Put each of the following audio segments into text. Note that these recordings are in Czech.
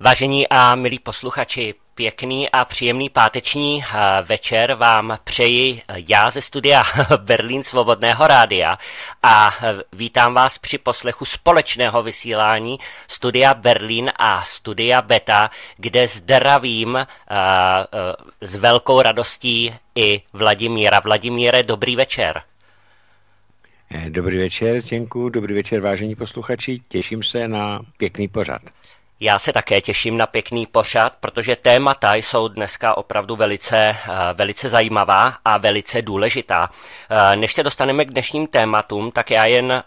Vážení a milí posluchači, pěkný a příjemný páteční eh, večer vám přeji eh, já ze studia Berlín Svobodného rádia a eh, vítám vás při poslechu společného vysílání studia Berlín a studia Beta, kde zdravím s velkou radostí i Vladimíra. Vladimíre, dobrý večer. Dobrý večer, Zdenku, dobrý večer, vážení posluchači. Těším se na pěkný pořad. Já se také těším na pěkný pořad, protože témata jsou dneska opravdu velice, eh, velice zajímavá a velice důležitá. Eh, než se dostaneme k dnešním tématům, tak já jen eh,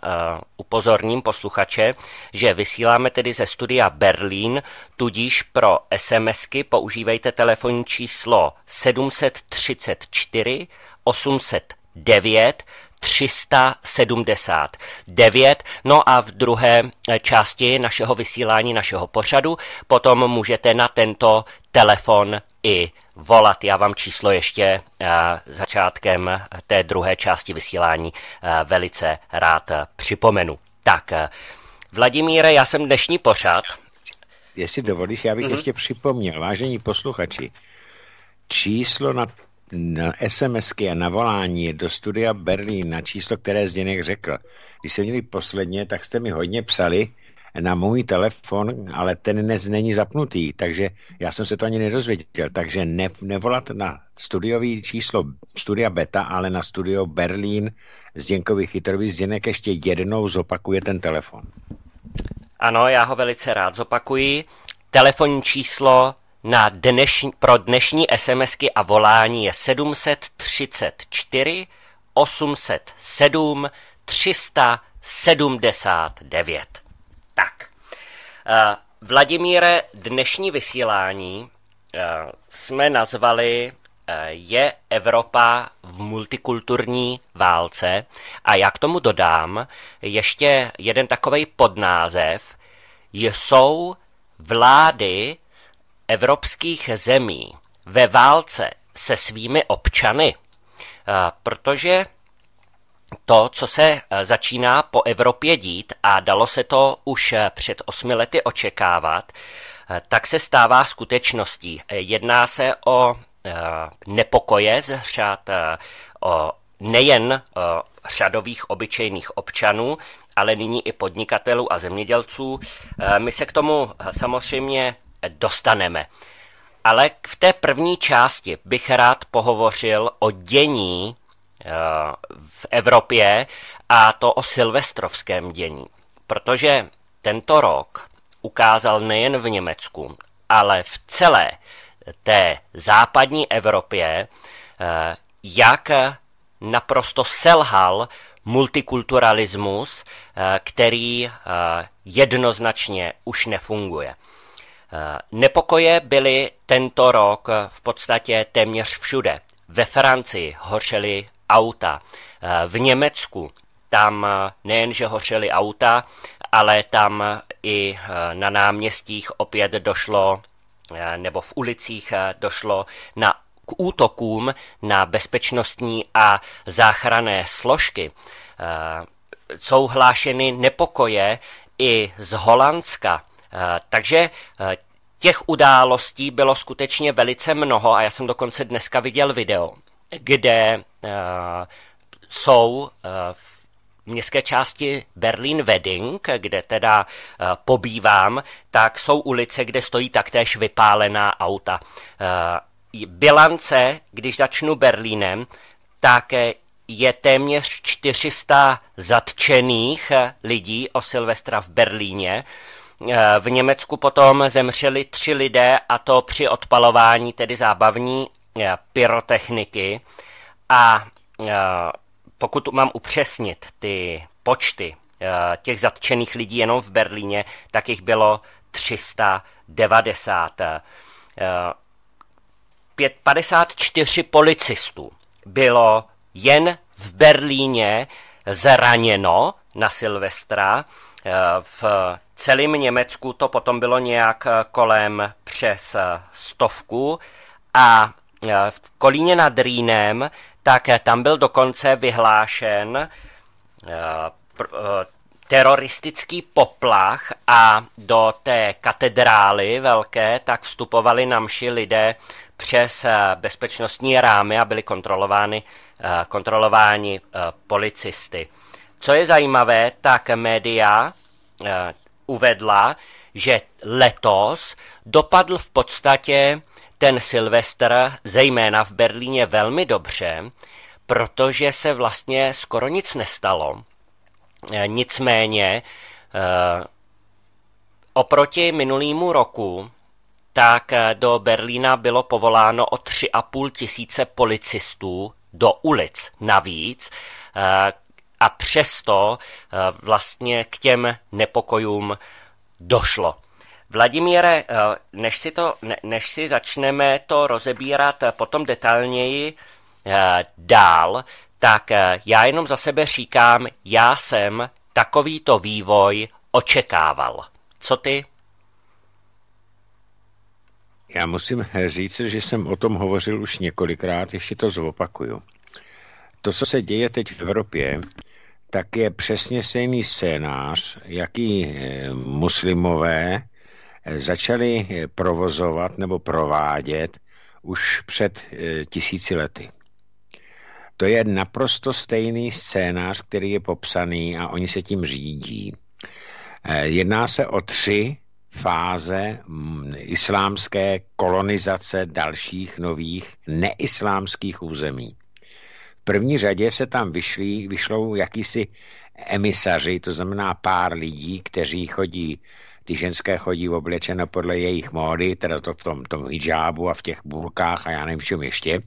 upozorním posluchače, že vysíláme tedy ze studia Berlín, tudíž pro SMSky používejte telefonní číslo 734 809 379. No a v druhé eh, části našeho vysílání, našeho pořadu, potom můžete na tento telefon i volat. Já vám číslo ještě eh, začátkem té druhé části vysílání eh, velice rád připomenu. Tak, Vladimíre, já jsem dnešní pořad. Jestli dovolíš, já bych mm-hmm. ještě připomněl, vážení posluchači, číslo na na SMSky a na volání do studia Berlín na číslo, které Zděnek řekl. Když jste měli posledně, tak jste mi hodně psali na můj telefon, ale ten dnes není zapnutý, takže já jsem se to ani nedozvěděl. Takže ne, nevolat na studiový číslo studia Beta, ale na studio Berlín Zděnkovi chytrový. Zděnek ještě jednou zopakuje ten telefon. Ano, já ho velice rád zopakuji. Telefonní číslo na dnešní, pro dnešní SMSky a volání je 734 807 379. Tak, uh, Vladimíre, dnešní vysílání uh, jsme nazvali uh, Je Evropa v multikulturní válce a já k tomu dodám ještě jeden takový podnázev. Jsou vlády evropských zemí ve válce se svými občany, protože to, co se začíná po Evropě dít, a dalo se to už před osmi lety očekávat, tak se stává skutečností. Jedná se o nepokoje z řad o nejen řadových obyčejných občanů, ale nyní i podnikatelů a zemědělců. My se k tomu samozřejmě dostaneme. Ale v té první části bych rád pohovořil o dění eh, v Evropě a to o silvestrovském dění. Protože tento rok ukázal nejen v Německu, ale v celé té západní Evropě, eh, jak naprosto selhal multikulturalismus, eh, který jednoznačně už nefunguje. Eh, nepokoje byly tento rok v podstatě téměř všude. Ve Francii hořely auta, eh, v Německu tam eh, nejenže hořely auta, ale tam i na náměstích opět došlo, nebo v ulicích došlo na k útokům na bezpečnostní a záchranné složky. Jsou hlášeny nepokoje i z Holandska, Eh, takže eh, těch událostí bylo skutečně velice mnoho a já jsem dokonce dneska viděl video, kde eh, jsou v městské části Berlin Wedding, kde teda pobývám, tak jsou ulice, kde stojí taktéž vypálená auta. bilance, když začnu Berlínem, tak je téměř 400 zatčených lidí o Silvestra v Berlíně. Eh, v Německu potom zemřeli tři lidé a to při odpalování tedy zábavní eh, pyrotechniky a eh, pokud mám upřesnit ty počty těch zatčených lidí jenom v Berlíně, tak jich bylo 390. 54 policistů bylo jen v Berlíně zraněno na Silvestra v celém Německu to potom bylo nějak eh, kolem přes eh, stovku a eh, v Kolíně nad Rýnem, tak tam byl dokonce vyhlášen teroristický poplach a do té katedrály velké tak vstupovali na mši lidé přes bezpečnostní rámy a byli kontrolovány, kontrolováni policisty. Co je zajímavé, tak média uvedla, že letos dopadl v podstatě ten Silvestr, zejména v Berlíně, velmi dobře, protože se vlastně skoro nic nestalo. Eh, nicméně eh, oproti minulýmu roku tak eh, do Berlína bylo povoláno o 3,5 tisíce policistů do ulic navíc, a přesto eh, vlastně k těm nepokojům došlo. Vladimíre, eh, než si, to, než si začneme to rozebírat eh, potom detailněji dál, tak já jenom za sebe říkám, já jsem takovýto vývoj očekával. Co ty? Já musím říct, že jsem o tom hovořil už několikrát, ještě to zopakuju. To, co se děje teď v Evropě, tak je přesně stejný scénář, jaký eh, muslimové eh, začali eh, provozovat nebo provádět už před tisíci lety. To je naprosto stejný scénář, který je popsaný a oni se tím řídí. Jedná se o tři fáze mm, islámské kolonizace dalších nových neislámských území první řadě se tam vyšlí, vyšlou jakýsi emisaři, to znamená pár lidí, kteří chodí, ty ženské chodí oblečeno podle jejich módy, teda to v tom, tom hijabu a v těch burkách a já nevím čem ještě.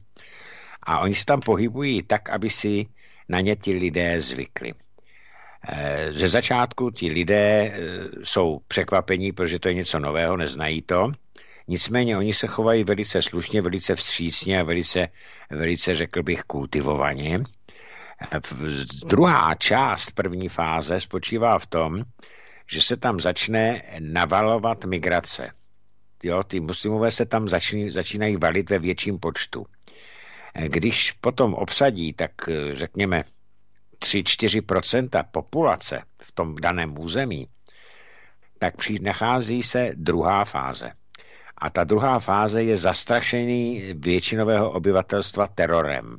A oni se tam pohybují tak, aby si na ně ti lidé zvykli. Eh, ze začátku ti lidé eh, jsou překvapení, protože to je něco nového, neznají to. Nicméně oni se chovají velice slušně, velice vstřícně a velice, velice řekl bych, kultivovaně. Druhá část první fáze spočívá v tom, že se tam začne navalovat migrace. Jo, ty muslimové se tam začínají, začínají valit ve větším počtu. Když potom obsadí, tak řekněme 3-4 populace v tom daném území, tak přijde nachází se druhá fáze. A ta druhá fáze je zastrašení většinového obyvatelstva terorem.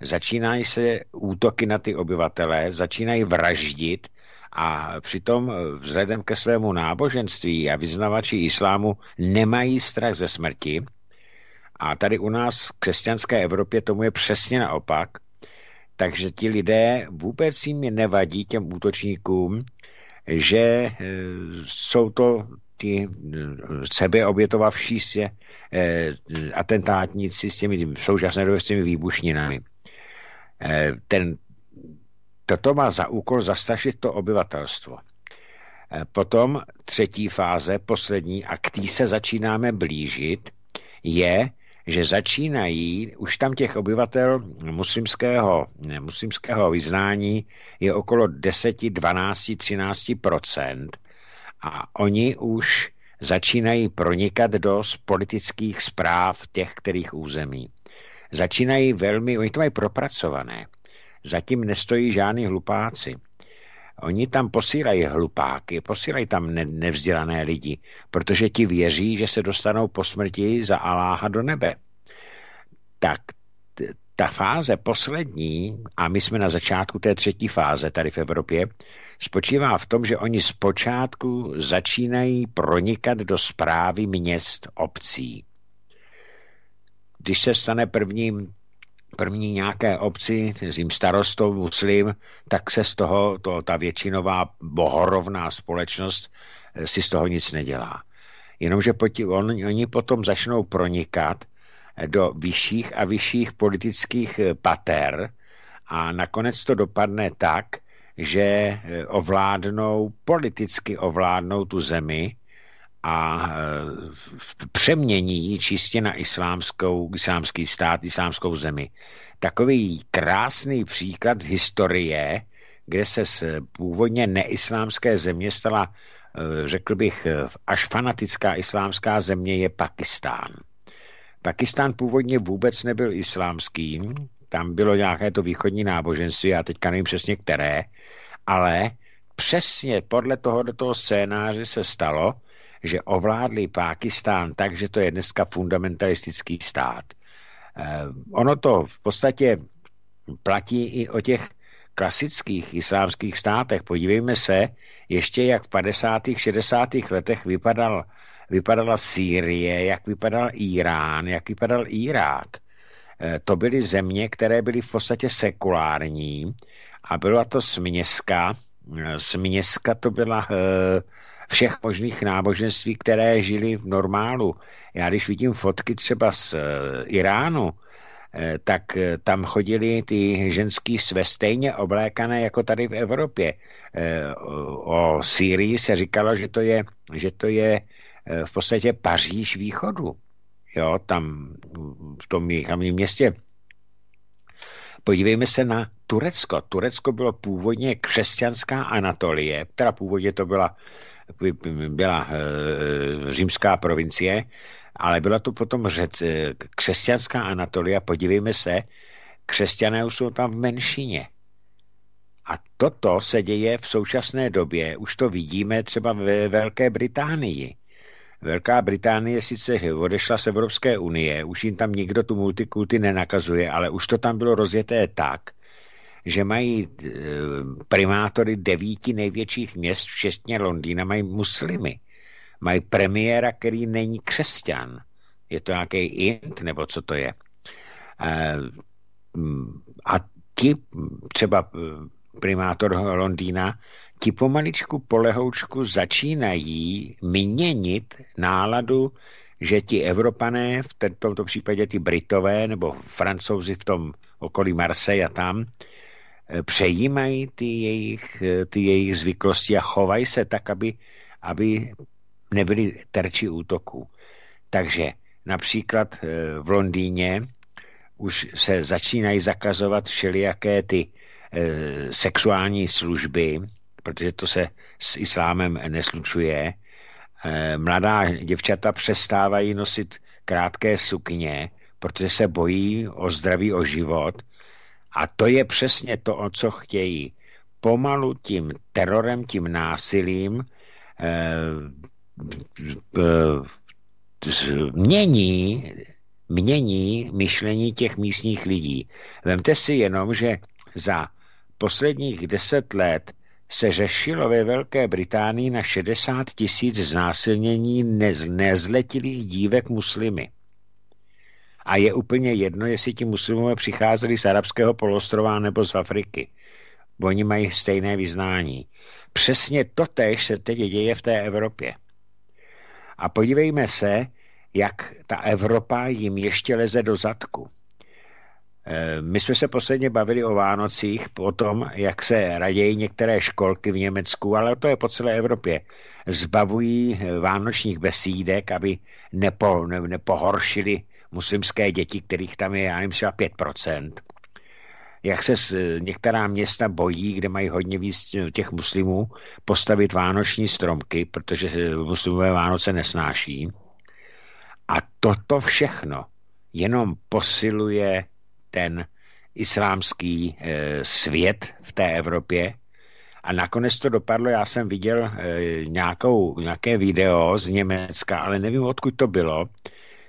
Začínají se útoky na ty obyvatele, začínají vraždit a přitom vzhledem ke svému náboženství a vyznavači islámu nemají strach ze smrti. A tady u nás v křesťanské Evropě tomu je přesně naopak. Takže ti lidé vůbec jim nevadí těm útočníkům, že e, jsou to ti eh, sebeobětovavší se eh, atentátníci s těmi současné době s těmi výbušninami. Eh, ten, toto má za úkol zastrašit to obyvatelstvo. Eh, potom třetí fáze, poslední, a k té se začínáme blížit, je, že začínají, už tam těch obyvatel muslimského, muslimského vyznání je okolo 10, 12, 13 a oni už začínají pronikat do politických zpráv těch, kterých území. Začínají velmi, oni to mají propracované. Zatím nestojí žádní hlupáci. Oni tam posílají hlupáky, posílají tam ne- nevzdělané lidi, protože ti věří, že se dostanou po smrti za Aláha do nebe. Tak ta fáze poslední, a my jsme na začátku té třetí fáze tady v Evropě, spočívá v tom, že oni zpočátku začínají pronikat do zprávy měst obcí. Když se stane prvním první nějaké obci s jim starostou muslim, tak se z toho to, ta většinová bohorovná společnost eh, si z toho nic nedělá. Jenomže poti, on, oni potom začnou pronikat eh, do vyšších a vyšších politických eh, pater a nakonec to dopadne tak, že eh, ovládnou, politicky ovládnou tu zemi a eh, přemění ji čistě na islámskou, islámský stát, islámskou zemi. Takový krásný příklad historie, kde se z původně neislámské země stala, eh, řekl bych, až fanatická islámská země je Pakistán. Pakistán původně vůbec nebyl islámským, tam bylo nějaké to východní náboženství, já teďka nevím přesně které, ale přesně podle tohoto toho scénáře se stalo, že ovládli Pákistán tak, že to je dneska fundamentalistický stát. Eh, ono to v podstatě platí i o těch klasických islámských státech. Podívejme se, ještě jak v 50. 60. letech vypadal, vypadala Sýrie, jak vypadal Irán, jak vypadal Irák. Eh, to byly země, které byly v podstatě sekulární, a byla to směska. Směska to byla eh, všech možných náboženství, které žili v normálu. Já když vidím fotky třeba z eh, Iránu, eh, tak tam chodili ty ženský své stejně oblékané jako tady v Evropě. O Sýrii se říkalo, že to je, že to je v podstatě Paříž východu. Jo, tam v tom jejich městě Podívejme se na Turecko. Turecko bylo původně křesťanská Anatolie, která původně to byla, byla e, římská provincie, ale byla to potom řec, eh, křesťanská Anatolie. Podívejme se, křesťané už jsou tam v menšině. A toto se děje v současné době, už to vidíme třeba ve Velké Británii. Velká Británie sice odešla z Evropské unie, už jim tam nikdo tu multikulty nenakazuje, ale už to tam bylo rozjeté tak, že mají e, primátory devíti největších měst, včetně Londýna, mají muslimy. Mají premiéra, který není křesťan. Je to nějaký int, nebo co to je. E, a ti třeba e, primátor Londýna ti pomaličku polehoučku začínají měnit náladu, že ti Evropané, v tomto případě ti Britové nebo Francouzi v tom okolí Marseille a tam, eh, přejímají ty jejich, eh, ty jejich zvyklosti a chovají se tak, aby, aby nebyly terči útoků. Takže například eh, v Londýně už se začínají zakazovat všelijaké ty sexuální služby, protože to se s islámem neslučuje. Eh, mladá děvčata přestávají nosit krátké sukně, protože se bojí o zdraví, o život. A to je přesně to, o co chtějí. Pomalu tím terorem, tím násilím eh, eh, mění, mění myšlení těch místních lidí. Vemte si jenom, že za posledních deset let se řešilo ve Velké Británii na 60 tisíc znásilnění nez, nezletilých dívek muslimy. A je úplně jedno, jestli ti muslimové přicházeli z arabského polostrova nebo z Afriky. Oni mají stejné vyznání. Přesně to též se teď děje v té Evropě. A podívejme se, jak ta Evropa jim ještě leze do zadku. Eh, my jsme se posledně bavili o Vánocích, o tom, jak se raději některé školky v Německu, ale to je po celé Evropě, zbavují eh, vánočních besídek, aby nepo, ne, nepohoršili muslimské děti, kterých tam je, já nevím, třeba 5%. Jak se z, eh, některá města bojí, kde mají hodně víc těch muslimů, postavit vánoční stromky, protože muslimové Vánoce nesnáší. A toto všechno jenom posiluje ten islámský eh, svět v té Evropě. A nakonec to dopadlo, já jsem viděl eh, nějakou, nějaké video z Německa, ale nevím, odkud to bylo,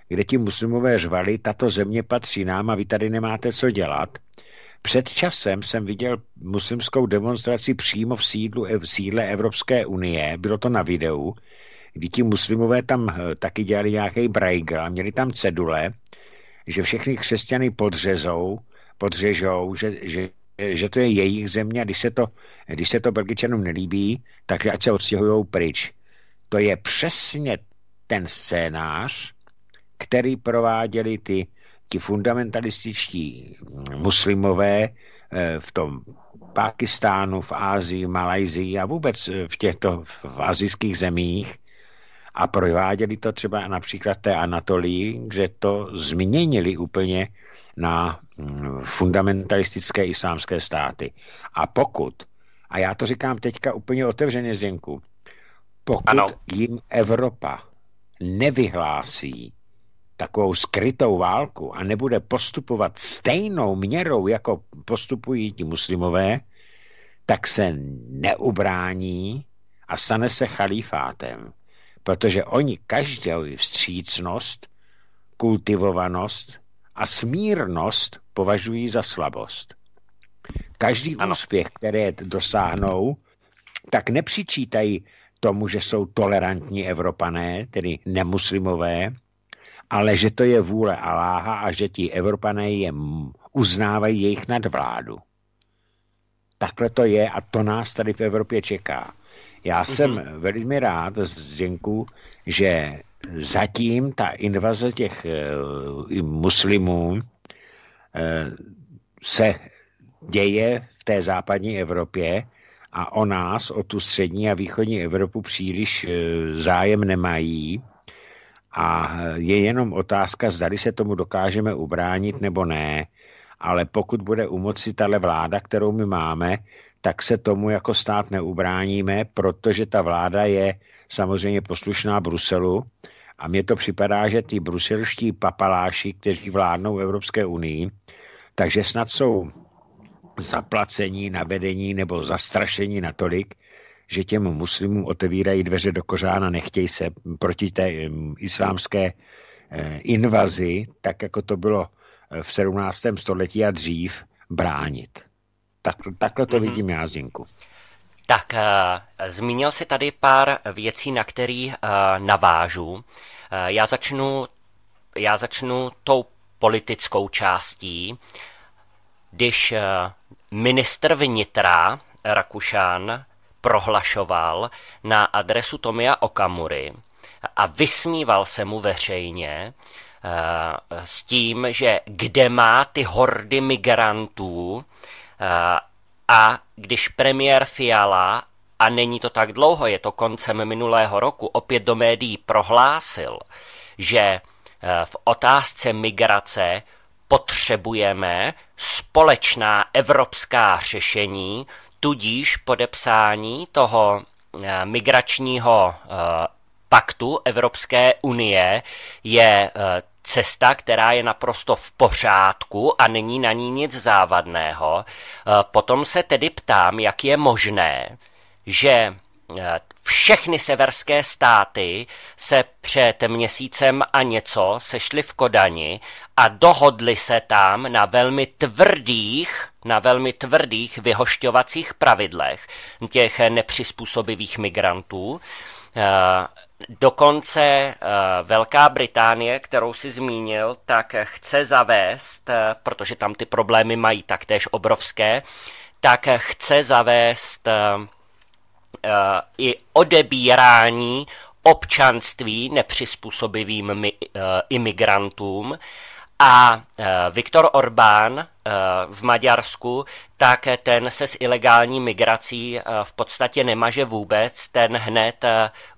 kde ti muslimové řvali, tato země patří nám a vy tady nemáte co dělat. Před časem jsem viděl muslimskou demonstraci přímo v, sídlu, v sídle Evropské unie, bylo to na videu, kdy ti muslimové tam eh, taky dělali nějaký brajgl a měli tam cedule že všechny křesťany podřezou, podřežou, že, že, že to je jejich země a když se to, když se to Belgičanům nelíbí, tak ať se odstěhují pryč. To je přesně ten scénář, který prováděli ty, ty fundamentalističtí muslimové eh, v tom Pakistánu, v Ázii, Malajzii a vůbec eh, v těchto v azijských zemích, a prováděli to třeba například té Anatolii, že to změnili úplně na mm, fundamentalistické islámské státy. A pokud, a já to říkám teďka úplně otevřeně Zinku, pokud ano. jim Evropa nevyhlásí takovou skrytou válku a nebude postupovat stejnou měrou, jako postupují ti muslimové, tak se neubrání a stane se chalífátem protože oni každou vstřícnost, kultivovanost a smírnost považují za slabost. Každý ano. úspěch, který dosáhnou, tak nepřičítají tomu, že jsou tolerantní Evropané, tedy nemuslimové, ale že to je vůle Aláha a že ti Evropané je uznávají jejich nadvládu. Takhle to je a to nás tady v Evropě čeká. Já mhm. jsem mm-hmm. velmi rád, Zdenku, že zatím ta invaze těch uh, muslimů uh, se děje v té západní Evropě a o nás, o tu střední a východní Evropu příliš uh, zájem nemají. A je jenom otázka, zdali se tomu dokážeme ubránit nebo ne. Ale pokud bude u moci tahle vláda, kterou my máme, tak se tomu jako stát neubráníme, protože ta vláda je samozřejmě poslušná Bruselu a mně to připadá, že ty bruselští papaláši, kteří vládnou v Evropské unii, takže snad jsou zaplacení, navedení nebo zastrašení natolik, že těm muslimům otevírají dveře do kořána, nechtějí se proti té islámské eh, invazi, tak jako to bylo eh, v 17. století a dřív, bránit. Tak, takhle to mm-hmm. vidím já, Zinku. Tak eh, zmínil si tady pár věcí, na které eh, navážu. Eh, já, začnu, já začnu tou politickou částí. Když ministr vnitra Rakušan prohlašoval na adresu Tomia Okamury a vysmíval se mu veřejně s tím, že kde má ty hordy migrantů, Eh, a když premiér Fiala, a není to tak dlouho, je to koncem minulého roku, opět do médií prohlásil, že eh, v otázce migrace potřebujeme společná evropská řešení, tudíž podepsání toho eh, migračního paktu Evropské unie je cesta, která je naprosto v pořádku a není na ní nic závadného. Eh, potom se tedy ptám, jak je možné, že eh, všechny severské státy se před měsícem a něco sešly v Kodani a dohodli se tam na velmi tvrdých, na velmi tvrdých vyhošťovacích pravidlech těch nepřizpůsobivých migrantů eh, Dokonce eh, Velká Británie, kterou si zmínil, tak chce zavést, eh, protože tam ty problémy mají taktéž obrovské, tak chce zavést eh, i odebírání občanství nepřizpůsobivým imigrantům a eh, Viktor Orbán eh, v Maďarsku, tak ten se s ilegální migrací eh, v podstatě nemaže vůbec. Ten hned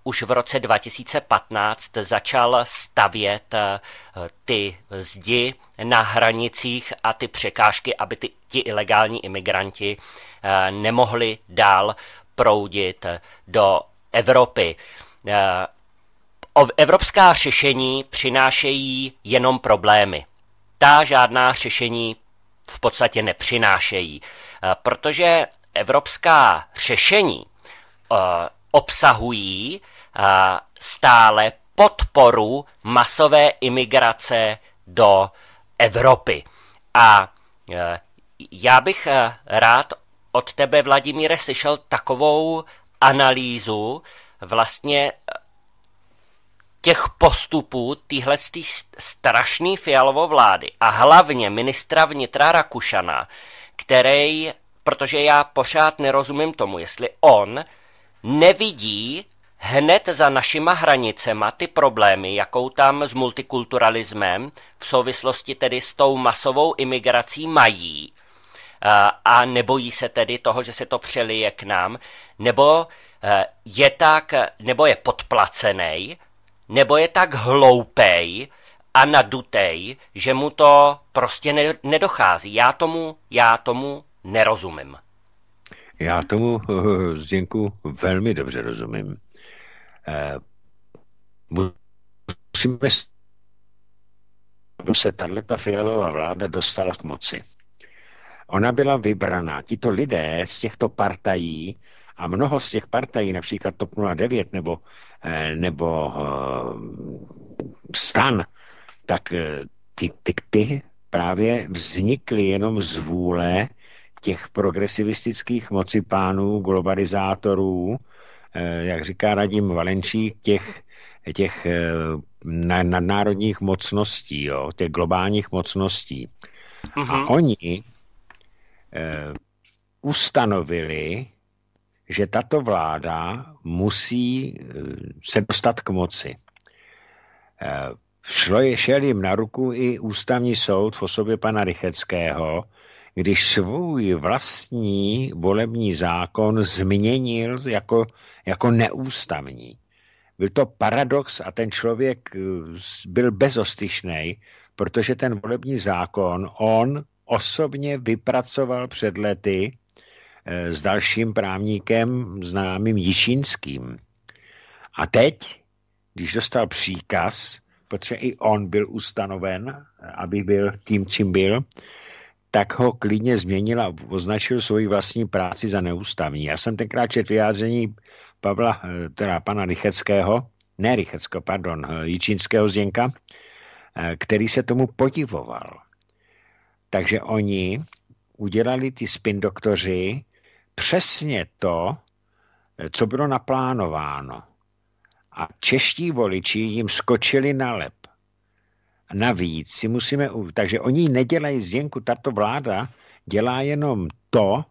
už v roce 2015 začal stavět ty zdi na hranicích a ty překážky, aby ty, ti ilegální imigranti nemohli dál proudit do Evropy. Evropská řešení přinášejí jenom problémy ta žádná řešení v podstatě nepřinášejí, eh, protože evropská řešení eh, obsahují eh, stále podporu masové imigrace do Evropy. A já bych rád od tebe, Vladimíre, slyšel takovou analýzu vlastně těch postupů téhle strašný fialovo vlády a hlavně ministra vnitra Rakušana, který, protože já pořád nerozumím tomu, jestli on nevidí hned za našima hranicema ty problémy, jakou tam s multikulturalismem v souvislosti tedy s tou masovou imigrací mají a nebojí se tedy toho, že se to přelije k nám, nebo e, je tak, nebo je podplacený, nebo je tak hloupej a nadutej, že mu to prostě ne- nedochází. Já tomu, já tomu nerozumím. Já tomu, eh, Zdenku, velmi dobře rozumím. Eh, musíme se tato fialová vláda dostala k moci. Ona byla vybraná. Tito lidé z těchto partají a mnoho z těch partají, například TOP 09 nebo Eh, nebo eh, stan, tak eh, ty, ty, ty právě vznikly jenom z vůle těch progresivistických mocipánů, globalizátorů, jak říká Radim Valenčík, těch, těch nadnárodních mocností, jo, těch globálních mocností. Uh-huh. A mhm. oni ustanovili že tato vláda musí eh, se dostat k moci. Eh, šlo je, šel jim na ruku i ústavní soud v osobě pana Rycheckého, když svůj vlastní volební zákon změnil jako, jako neústavní. Byl to paradox a ten člověk eh, byl bezostyšný, protože ten volební zákon on osobně vypracoval před lety Eh, s dalším právníkem známým Jišínským. A teď, když dostal příkaz, protože i on byl ustanoven, eh, aby byl tím, čím byl, tak ho klidně změnil a označil svoji vlastní práci za neústavní. Já jsem tenkrát četl vyjádření Pavla, eh, teda pana Rycheckého, ne Rycheckého, pardon, Jičínského Zděnka, který se tomu podivoval. Takže oni udělali ty spin doktoři přesně to, eh, co bylo naplánováno. A čeští voliči jim skočili na lep. Navíc si musíme... Takže oni nedělají zjenku. Tato vláda dělá jenom to,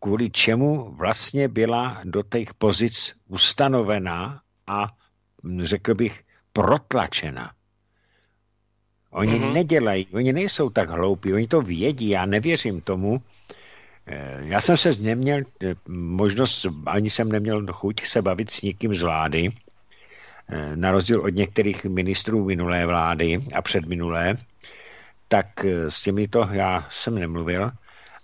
kvůli čemu vlastně byla do těch pozic ustanovená a hm, řekl bych protlačena. Oni mm-hmm. nedělají, oni nejsou tak hloupí, oni to vědí, já nevěřím tomu, Eh, já jsem se neměl eh, možnost, ani jsem neměl chuť se bavit s někým z vlády, eh, na rozdíl od některých ministrů minulé vlády a předminulé, tak s těmi to já jsem nemluvil,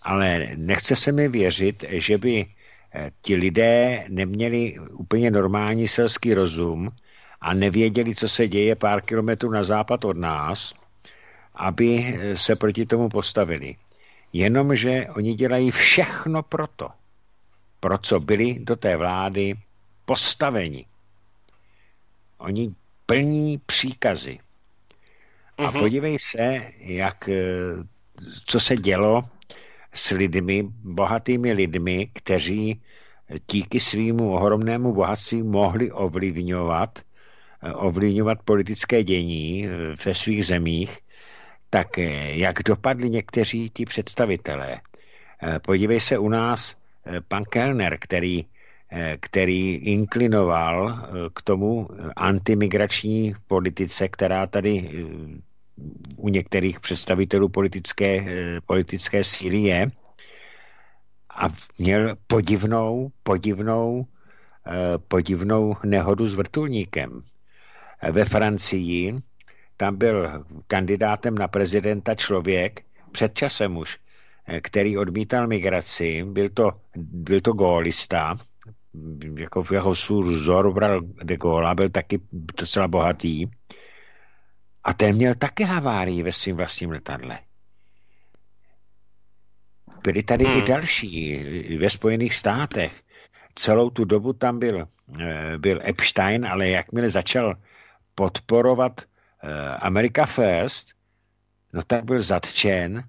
ale nechce se mi věřit, že by ti lidé neměli úplně normální selský rozum a nevěděli, co se děje pár kilometrů na západ od nás, aby se proti tomu postavili. Jenomže oni dělají všechno proto, pro co byli do té vlády postaveni. Oni plní příkazy. A mm podívej se, jak, eh, co se dělo s lidmi, bohatými lidmi, kteří díky svýmu ohromnému bohatství mohli ovlivňovat, eh, ovlivňovat politické dění eh, ve svých zemích tak eh, jak dopadli někteří ti představitelé. Eh, podívej se u nás, eh, pan Kellner, který, který inklinoval k tomu antimigrační politice, která tady u některých představitelů politické, politické síly je, a měl podivnou, podivnou, podivnou nehodu s vrtulníkem. Ve Francii tam byl kandidátem na prezidenta člověk, před časem už, eh, který odmítal migraci, byl to, byl to gólista, jako v jeho svůj vzor bral de Gaulle, byl taky docela bohatý. A ten měl také havárii ve svém vlastním letadle. Byli tady hmm. i další ve Spojených státech. Celou tu dobu tam byl, eh, byl Epstein, ale jakmile začal podporovat Eh, America First, no tak byl zatčen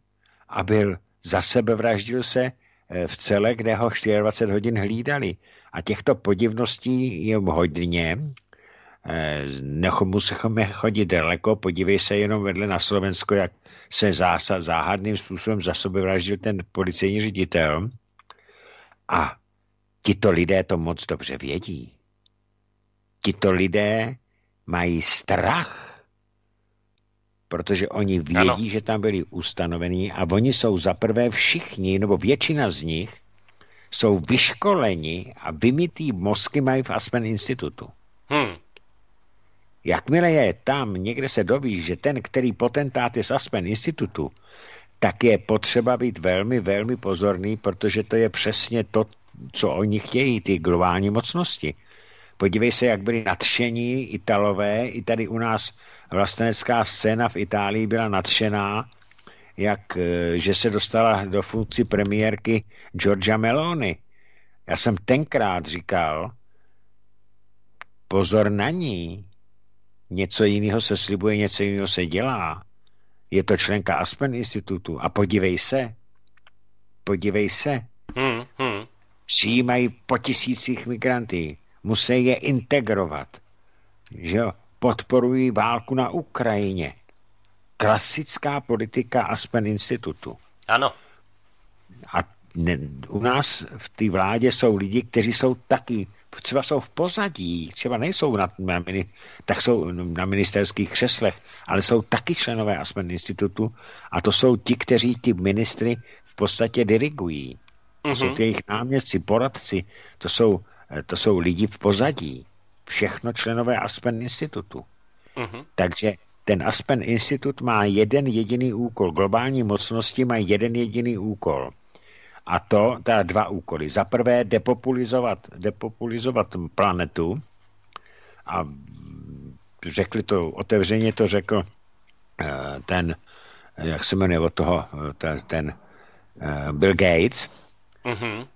a byl za sebe vraždil se eh, v cele, kde ho 24 hodin hlídali. A těchto podivností je hodně. Eh, musíme chodit daleko, podívej se jenom vedle na Slovensko, jak se zásad, záhadným způsobem za sebe vraždil ten policejní ředitel. A tito lidé to moc dobře vědí. Tito lidé mají strach protože oni vědí, ano. že tam byli ustanovení a oni jsou zaprvé všichni, nebo většina z nich, jsou vyškoleni a vymytý mozky mají v Aspen institutu. Hmm. Jakmile je tam, někde se dovíš, že ten, který potentát je z Aspen institutu, tak je potřeba být velmi, velmi pozorný, protože to je přesně to, co oni chtějí, ty globální mocnosti. Podívej se, jak byli nadšení Italové, i tady u nás vlastenecká scéna v Itálii byla nadšená, jak, eh, že se dostala do funkci premiérky Giorgia Meloni. Já jsem tenkrát říkal, pozor na ní, něco jiného se slibuje, něco jiného se dělá. Je to členka Aspen institutu a podívej se, podívej se. Hmm, hmm. Přijímají po tisících migrantů, musí je integrovat. Že jo? podporují válku na Ukrajině. Klasická politika Aspen institutu. Ano. A ne, u nás v té vládě jsou lidi, kteří jsou taky, třeba jsou v pozadí, třeba nejsou na, na, tak jsou na ministerských křeslech, ale jsou taky členové Aspen institutu a to jsou ti, kteří ty ministry v podstatě dirigují. To mm-hmm. jsou mhm. ty jejich náměstci, poradci, to jsou, to jsou lidi v pozadí všechno členové Aspen institutu. Uh-huh. Takže ten Aspen institut má jeden jediný úkol. Globální mocnosti mají jeden jediný úkol. A to, teda dva úkoly. Za prvé depopulizovat, depopulizovat planetu a řekli to, otevřeně to řekl eh, ten, jak se jmenuje od toho, eh, ten, ten eh, Bill Gates. Uh-huh.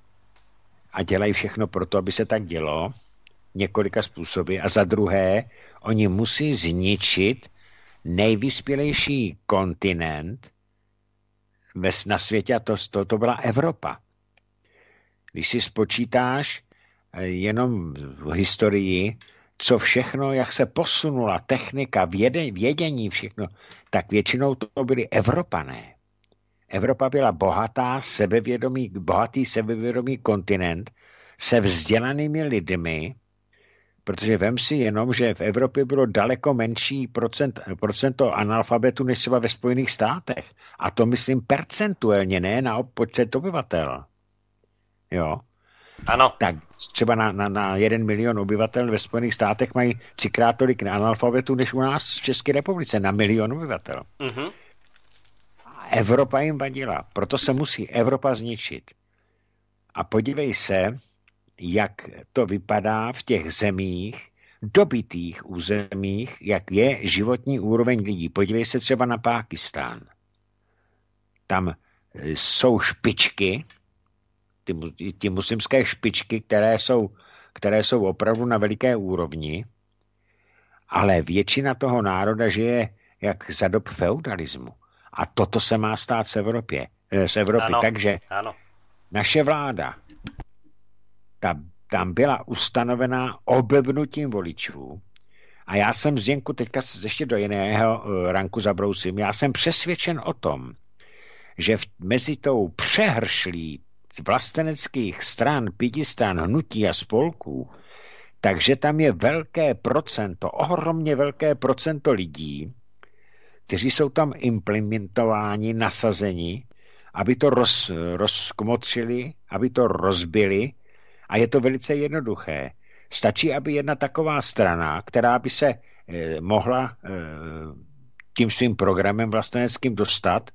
A dělají všechno pro to, aby se tak dělo několika způsoby. A za druhé, oni musí zničit nejvyspělejší kontinent na světě a to, to, to byla Evropa. Když si spočítáš eh, jenom v historii, co všechno, jak se posunula technika, věde, vědění, všechno, tak většinou to byly Evropané. Evropa byla bohatá, sebevědomý, bohatý, sebevědomý kontinent se vzdělanými lidmi, Protože vem si jenom, že v Evropě bylo daleko menší procent, procento analfabetu než třeba ve Spojených státech. A to myslím percentuálně, ne na počet obyvatel. Jo. Ano. Tak třeba na, na, na jeden milion obyvatel ve Spojených státech mají třikrát tolik analfabetu, než u nás v České republice, na milion obyvatel. Uh-huh. A Evropa jim vadila, proto se musí Evropa zničit. A podívej se, jak to vypadá v těch zemích, dobitých územích, jak je životní úroveň lidí. Podívej se třeba na Pákistán. Tam e, jsou špičky, ty, ty muslimské špičky, které jsou, které jsou opravdu na veliké úrovni, ale většina toho národa žije jak za dob feudalismu. A toto se má stát v Evropě. E, z Evropy. Ano, Takže ano. naše vláda ta, tam byla ustanovená oblbnutím voličů. A já jsem Zdenku teďka ještě do jiného eh, ranku zabrousím. Já jsem přesvědčen o tom, že v, mezi tou přehršlí vlasteneckých stran, pětistran, hnutí a spolků, takže tam je velké procento, ohromně velké procento lidí, kteří jsou tam implementováni, nasazeni, aby to roz, rozkmotřili, aby to rozbili a je to velice jednoduché. Stačí, aby jedna taková strana, která by se eh, mohla eh, tím svým programem vlasteneckým dostat,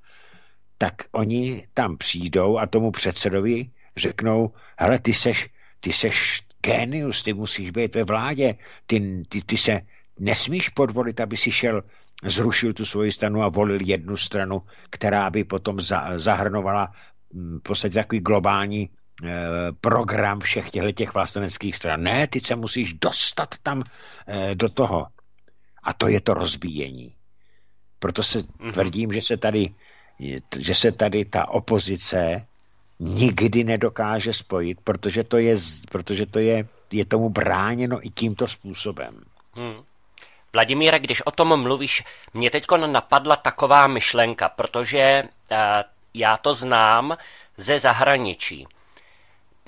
tak oni tam přijdou a tomu předsedovi řeknou, hele, ty seš, ty seš genius, ty musíš být ve vládě, ty, ty, ty se nesmíš podvolit, aby si šel, zrušil tu svoji stranu a volil jednu stranu, která by potom za, zahrnovala hm, v podstatě takový globální Eh, program všech těchto těch vlasteneckých stran. Ne, ty se musíš dostat tam eh, do toho. A to je to rozbíjení. Proto se mhm. tvrdím, že se tady, že se tady ta opozice nikdy nedokáže spojit, protože to je, protože to je, je tomu bráněno i tímto způsobem. Hmm. Vladimíre, když o tom mluvíš, mě teď napadla taková myšlenka, protože uh, já to znám ze zahraničí.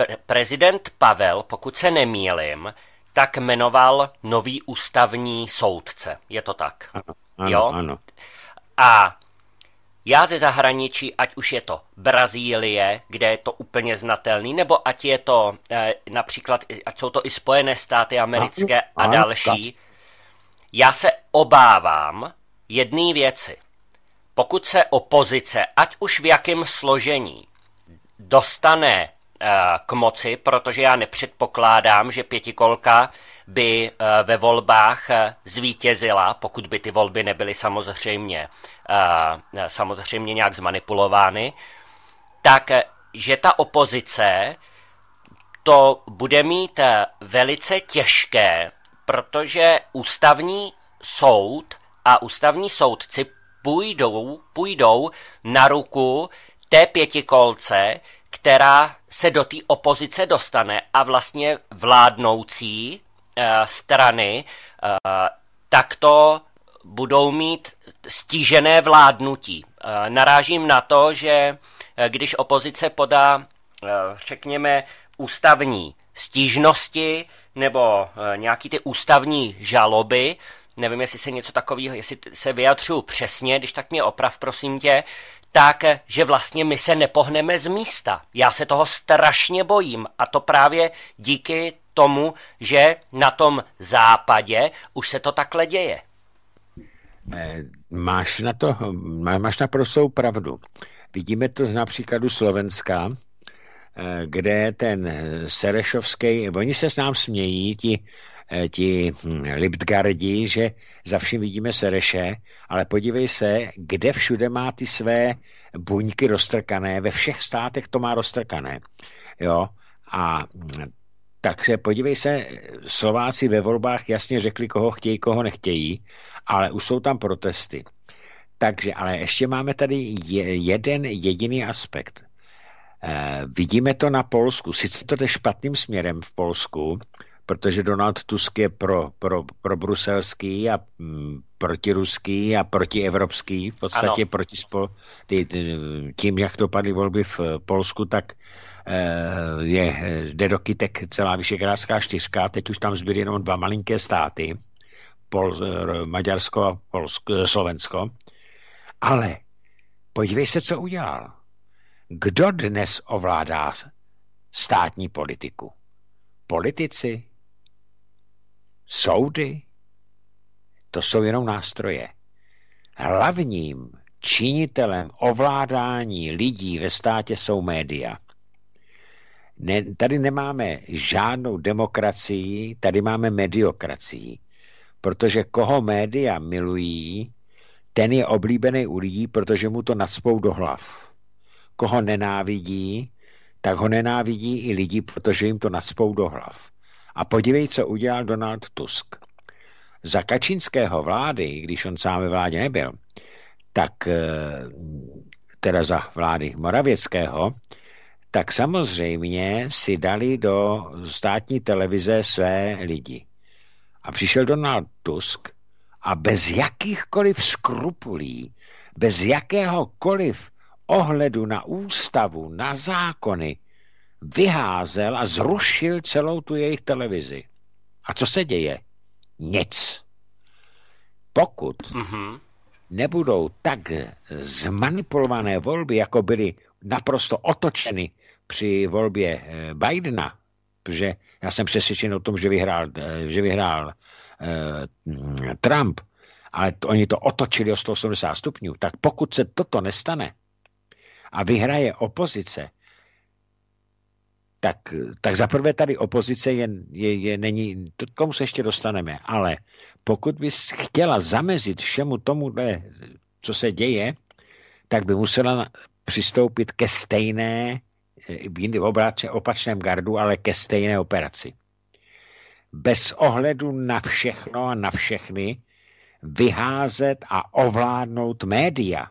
Pre- prezident Pavel, pokud se nemýlim, tak jmenoval nový ústavní soudce. Je to tak? Ano, jo? ano. A já ze zahraničí, ať už je to Brazílie, kde je to úplně znatelný, nebo ať je to eh, například, ať jsou to i Spojené státy americké ano, a další, já se obávám jedné věci. Pokud se opozice, ať už v jakém složení, dostane k moci, protože já nepředpokládám, že pětikolka by eh, ve volbách eh, zvítězila, pokud by ty volby nebyly samozřejmě, eh, samozřejmě nějak zmanipulovány, tak že ta opozice to bude mít velice těžké, protože ústavní soud a ústavní soudci půjdou, půjdou na ruku té pětikolce, která se do té opozice dostane a vlastně vládnoucí eh, strany eh, takto budou mít stížené vládnutí. Eh, narážím na to, že když opozice podá, řekněme, ústavní stížnosti nebo nějaký ty ústavní žaloby, nevím, jestli se něco takového, jestli se vyjadřuju přesně, když tak mě oprav, prosím tě, tak, že vlastně my se nepohneme z místa. Já se toho strašně bojím a to právě díky tomu, že na tom západě už se to takhle děje. Máš na to, máš prosou pravdu. Vidíme to na příkladu Slovenska, eh, kde ten eh, Serešovský, oni se s nám smějí, ti Eh, ti hm, Liptgardi, že za vším vidíme Sereše, ale podívej se, kde všude má ty své buňky roztrkané, ve všech státech to má roztrkané. Jo? A hm, takže podívej se, Slováci ve volbách jasně řekli, koho chtějí, koho nechtějí, ale už jsou tam protesty. Takže, ale ještě máme tady jeden jediný aspekt. E, vidíme to na Polsku. Sice to jde špatným směrem v Polsku, protože Donald Tusk je pro, pro, pro bruselský a mm, protiruský a protievropský, v podstatě ano. proti spol, ty, ty, tím, jak dopadly volby v eh, Polsku, tak eh, je, eh, jde do kytek celá Vyšegrádská čtyřka, teď už tam zbyly jenom dva malinké státy, Pol, Maďarsko a Slovensko. Ale podívej se, co udělal. Kdo dnes ovládá státní politiku? Politici, soudy, to jsou jenom nástroje. Hlavním činitelem ovládání lidí ve státě jsou média. Ne, tady nemáme žádnou demokracii, tady máme mediokracii. Protože koho média milují, ten je oblíbený u lidí, protože mu to nadspou do hlav. Koho nenávidí, tak ho nenávidí i lidi, protože jim to nadspou do hlav. A podívej, co udělal Donald Tusk. Za Kačínského vlády, když on sám ve vládě nebyl, tak eh, teda za vlády Moravěckého, tak samozřejmě si dali do státní televize své lidi. A přišel Donald Tusk a bez jakýchkoliv skrupulí, bez jakéhokoliv ohledu na ústavu, na zákony, vyházel a zrušil celou tu jejich televizi. A co se děje? Nic. Pokud mm-hmm. nebudou tak zmanipulované volby, jako byly naprosto otočeny při volbě eh, Bidena, protože já jsem přesvědčen o tom, že vyhrál, eh, že vyhrál eh, Trump, ale to, oni to otočili o 180 stupňů, tak pokud se toto nestane a vyhraje opozice, tak, tak zaprvé tady opozice je, je, je není, to, komu se ještě dostaneme, ale pokud bys chtěla zamezit všemu tomu, co se děje, tak by musela přistoupit ke stejné, eh, jindy v obráce opačném gardu, ale ke stejné operaci. Bez ohledu na všechno a na všechny vyházet a ovládnout média.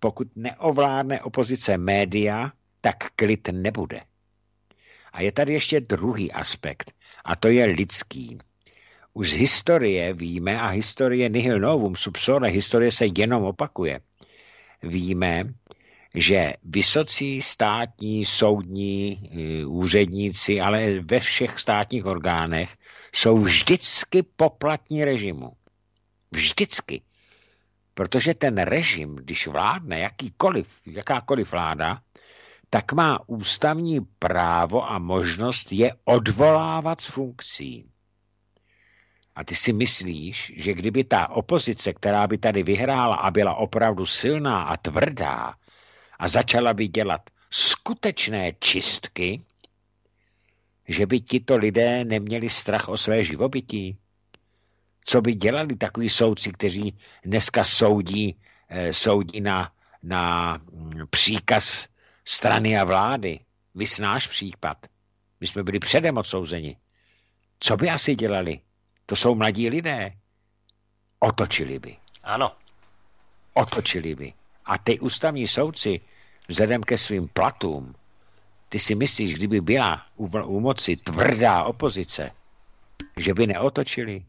Pokud neovládne opozice média, tak klid nebude. A je tady ještě druhý aspekt, a to je lidský. Už z historie víme, a historie nihil novum subsole, historie se jenom opakuje, víme, že vysocí státní, soudní eh, úředníci, ale ve všech státních orgánech jsou vždycky poplatní režimu. Vždycky. Protože ten režim, když vládne jakýkoliv, jakákoliv vláda, tak má ústavní právo a možnost je odvolávat z funkcí. A ty si myslíš, že kdyby ta opozice, která by tady vyhrála a byla opravdu silná a tvrdá a začala by dělat skutečné čistky, že by tito lidé neměli strach o své živobytí? Co by dělali takový soudci, kteří dneska soudí, eh, soudí na, na mm, příkaz strany a vlády. Vys náš případ. My jsme byli předem odsouzeni. Co by asi dělali? To jsou mladí lidé. Otočili by. Ano. Otočili by. A ty ústavní soudci, vzhledem ke svým platům, ty si myslíš, kdyby byla u, u moci tvrdá opozice, že by neotočili?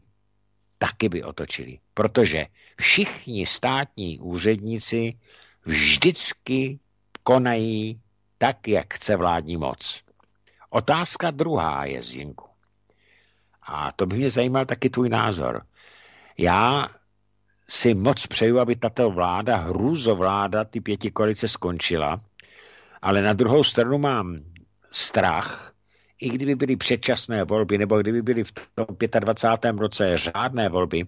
Taky by otočili. Protože všichni státní úředníci vždycky konají tak, jak chce vládní moc. Otázka druhá je, Zinku. A to by mě zajímal taky tvůj názor. Já si moc přeju, aby tato vláda, hrůzovláda, ty pěti kolice skončila, ale na druhou stranu mám strach, i kdyby byly předčasné volby, nebo kdyby byly v tom 25. roce řádné volby,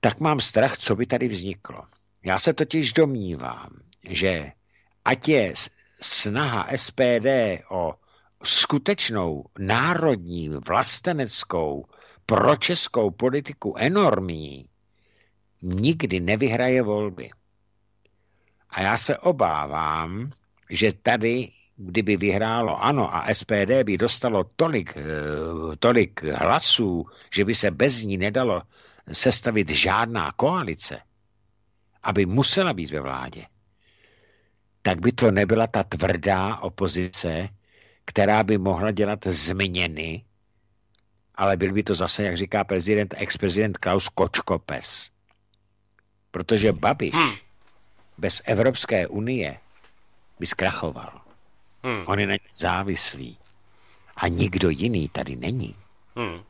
tak mám strach, co by tady vzniklo. Já se totiž domnívám, že ať je snaha SPD o skutečnou národní, vlasteneckou, pročeskou politiku enormní, nikdy nevyhraje volby. A já se obávám, že tady, kdyby vyhrálo ANO a SPD by dostalo tolik, eh, tolik hlasů, že by se bez ní nedalo sestavit žádná koalice, aby musela být ve vládě, tak by to nebyla ta tvrdá opozice, která by mohla dělat změny, ale byl by to zase, jak říká prezident, ex-prezident Klaus Kočkopes. Protože Babiš hmm. bez Evropské unie by zkrachoval. Hmm. On je na závislý. A nikdo jiný tady není. Hmm.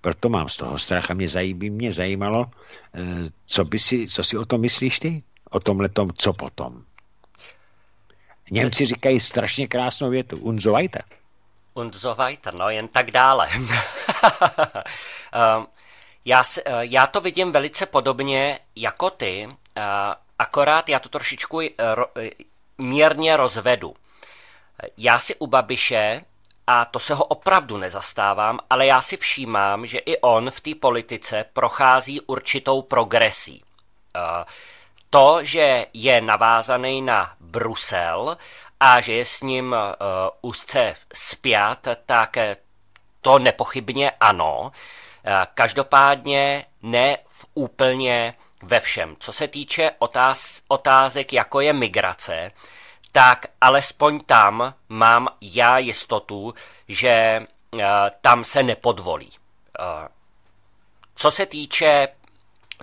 Proto mám z toho strach a mě, zajímí, mě zajímalo, eh, co, by si, co si o tom myslíš ty? O tom letom, co potom? Němci říkají strašně krásnou větu. Und so weiter. Und so weiter, no jen tak dále. Eh, já, eh, já to vidím velice podobně jako ty, eh, akorát já to trošičku mírně rozvedu. Já si u Babiše, a to se ho opravdu nezastávám, ale já si všímám, že i on v té politice prochází určitou progresí. Uh, to, že je navázaný na Brusel a že je s ním eh, úzce spjat, tak eh, to nepochybně ano. Eh, každopádně ne v úplně ve všem. Co se týče otáz, otázek, jako je migrace, tak alespoň tam mám já jistotu, že tam se nepodvolí. co se týče,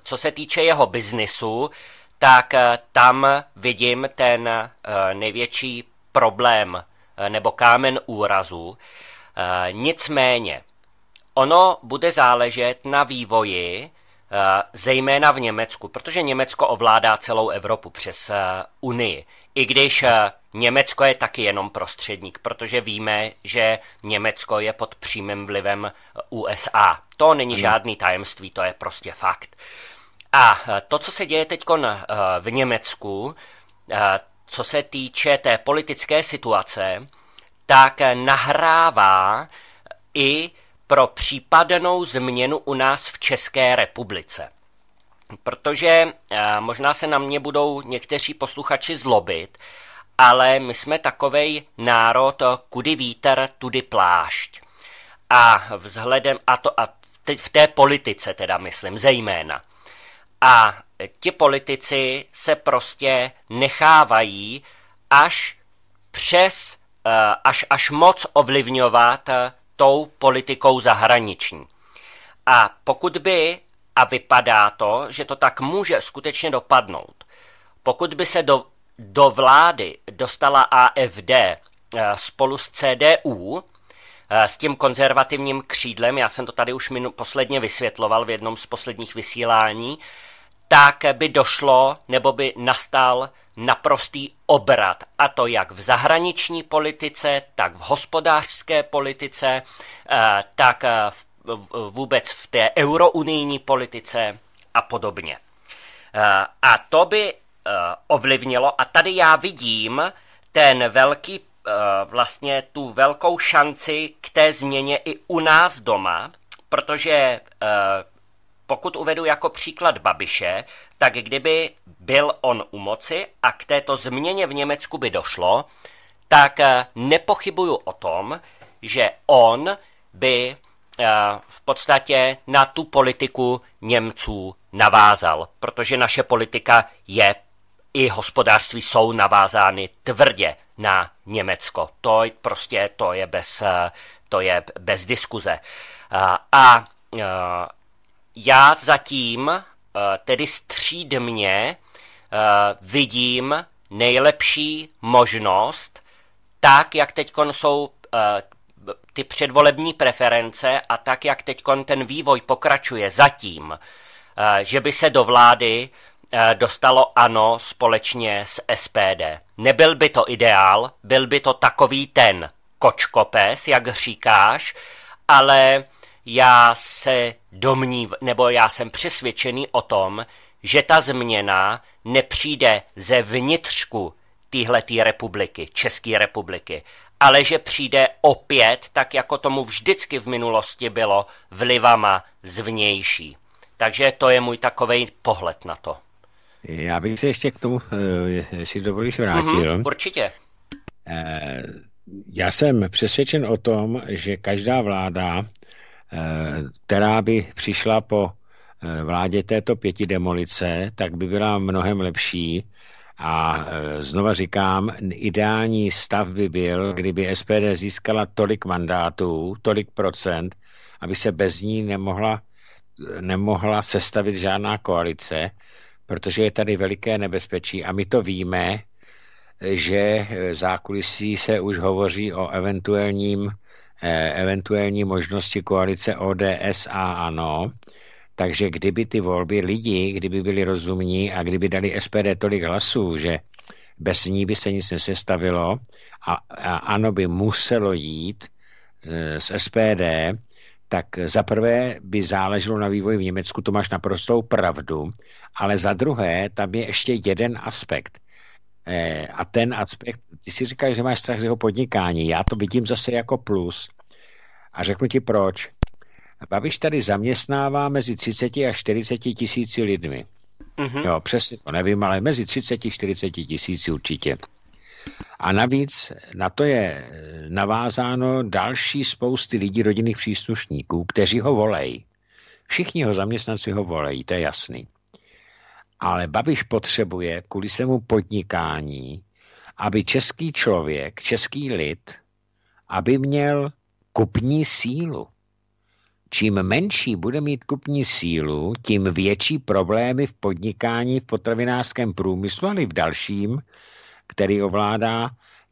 co se týče jeho biznisu, tak eh, tam vidím ten eh, největší problém eh, nebo kámen úrazu. Nicméně, ono bude záležet na vývoji, zejména v Německu, protože Německo ovládá celou Evropu přes Unii. I když Německo je taky jenom prostředník, protože víme, že Německo je pod přímým vlivem USA. To není žádný tajemství, to je prostě fakt. Uh, a eh, to, co se děje teď eh, v Německu, eh, co se týče té politické situace, tak nahrává i pro případnou změnu u nás v České republice. Protože možná se na mě budou někteří posluchači zlobit, ale my jsme takovej národ, kudy vítr, tudy plášť. A vzhledem, a to a v té politice teda myslím, zejména – a ti politici se prostě nechávají až přes, eh, až, až moc ovlivňovat eh, tou politikou zahraniční. A pokud by, a vypadá to, že to tak může skutečně dopadnout, pokud by se do, do vlády dostala AFD eh, spolu s CDU, s tím konzervativním křídlem, já jsem to tady už minu, posledně vysvětloval v jednom z posledních vysílání, tak by došlo nebo by nastal naprostý obrat, a to jak v zahraniční politice, tak v hospodářské politice, eh, tak eh, v, vůbec v té eurounijní politice a podobně. Eh, a to by ovlivnilo, a tady já vidím ten velký, vlastně tu velkou šanci k té změně i u nás doma, protože pokud uvedu jako příklad Babiše, tak kdyby byl on u moci a k této změně v Německu by došlo, tak eh, nepochybuju o tom, že on by eh, v podstatě na tu politiku Němců navázal, protože naše politika je i hospodářství jsou navázány tvrdě na Německo. To prostě to je bez, eh, to je bez diskuze. A, a já zatím, eh, tedy střídmě, eh, vidím nejlepší možnost, tak jak teď jsou eh, ty předvolební preference a tak jak teď ten vývoj pokračuje zatím, že by se do vlády dostalo ano společně s SPD. Nebyl by to ideál, byl by to takový ten kočkopes, jak říkáš, ale já se domnív, nebo já jsem přesvědčený o tom, že ta změna nepřijde ze vnitřku téhletý republiky, České republiky, ale že přijde opět, tak jako tomu vždycky v minulosti bylo, vlivama zvnější. Takže to je můj takový pohled na to. Já bych se ještě k tomu, eh, jestli budeš vrátil. Mm-hmm, určitě. Eh, já jsem přesvědčen o tom, že každá vláda Eh, která by přišla po eh, vládě této pěti demolice, tak by byla mnohem lepší. A eh, znova říkám, ideální stav by byl, kdyby SPD získala tolik mandátů, tolik procent, aby se bez ní nemohla, nemohla sestavit žádná koalice, protože je tady veliké nebezpečí. A my to víme, že zákulisí se už hovoří o eventuálním Eh, eventuální možnosti koalice ODS a ANO, takže kdyby ty volby lidi, kdyby byli rozumní a kdyby dali SPD tolik hlasů, že bez ní by se nic nesestavilo a, a ano by muselo jít eh, z SPD, tak za prvé by záleželo na vývoji v Německu, to máš naprostou pravdu, ale za druhé tam je ještě jeden aspekt. Eh, a ten aspekt, ty si říkáš, že máš strach z jeho podnikání, já to vidím zase jako plus a řeknu ti proč. Babiš tady zaměstnává mezi 30 a 40 tisíci lidmi. Mm-hmm. Jo, přesně to nevím, ale mezi 30 a 40 tisíci určitě. A navíc na to je eh, navázáno další spousty lidí, rodinných příslušníků, kteří ho volejí. Všichni ho zaměstnanci ho volejí, to je jasný. Ale Babiš potřebuje kvůli svému podnikání, aby český člověk, český lid, aby měl kupní sílu. Čím menší bude mít kupní sílu, tím větší problémy v podnikání v potravinářském průmyslu, ale i v dalším, který ovládá,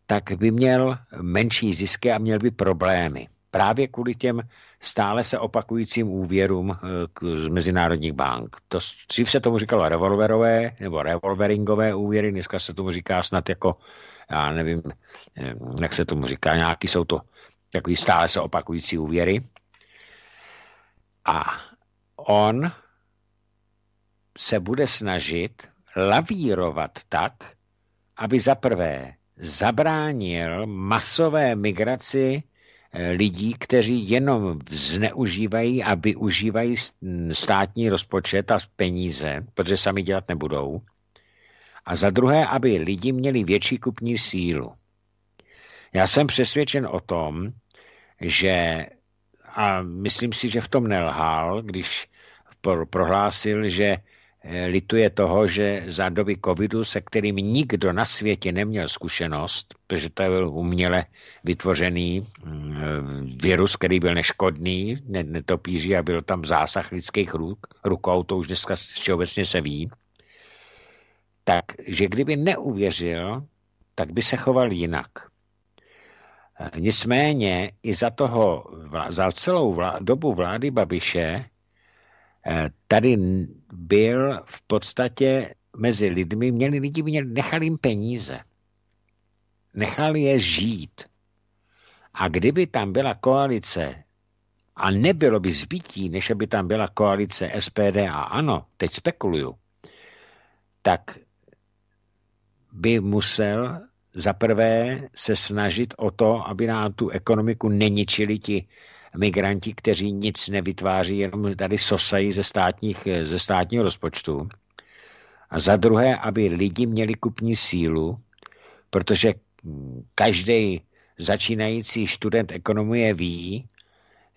tak by měl menší zisky a měl by problémy. Právě kvůli těm stále se opakujícím úvěrům eh, k, z mezinárodních bank. To, dřív se tomu říkalo revolverové nebo revolveringové úvěry, dneska se tomu říká snad jako, já nevím, eh, jak se tomu říká, nějaký jsou to takový stále se opakující úvěry. A on se bude snažit lavírovat tak, aby za prvé zabránil masové migraci lidí, kteří jenom zneužívají a využívají státní rozpočet a peníze, protože sami dělat nebudou. A za druhé, aby lidi měli větší kupní sílu. Já jsem přesvědčen o tom, že, a myslím si, že v tom nelhal, když prohlásil, že Eh, lituje toho, že za doby covidu, se kterým nikdo na světě neměl zkušenost, protože to byl uměle vytvořený mm, eh, virus, který byl neškodný, netopíří a byl tam zásah lidských ruk, rukou, to už dneska všeobecně se ví, takže kdyby neuvěřil, tak by se choval jinak. Eh, nicméně i za, toho, za celou vlá, dobu vlády Babiše Eh, tady byl v podstatě mezi lidmi, měli lidi, měli, nechali jim peníze. Nechali je žít. A kdyby tam byla koalice a nebylo by zbytí, než aby tam byla koalice SPD a ANO, teď spekuluju, tak by musel zaprvé se snažit o to, aby nám tu ekonomiku neničili ti migranti, kteří nic nevytváří, jenom tady sosají ze, státních, ze státního rozpočtu. A za druhé, aby lidi měli kupní sílu, protože každý začínající student ekonomie ví,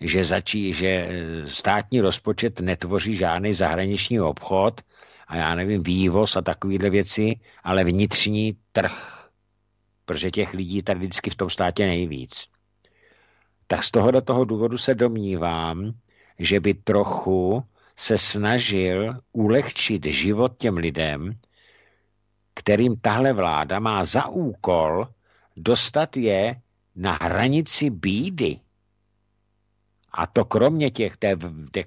že, začí, že státní rozpočet netvoří žádný zahraniční obchod a já nevím, vývoz a takovéhle věci, ale vnitřní trh, protože těch lidí tady vždycky v tom státě nejvíc tak z tohoto toho důvodu se domnívám, že by trochu se snažil ulehčit život těm lidem, kterým tahle vláda má za úkol dostat je na hranici bídy. A to kromě těch té,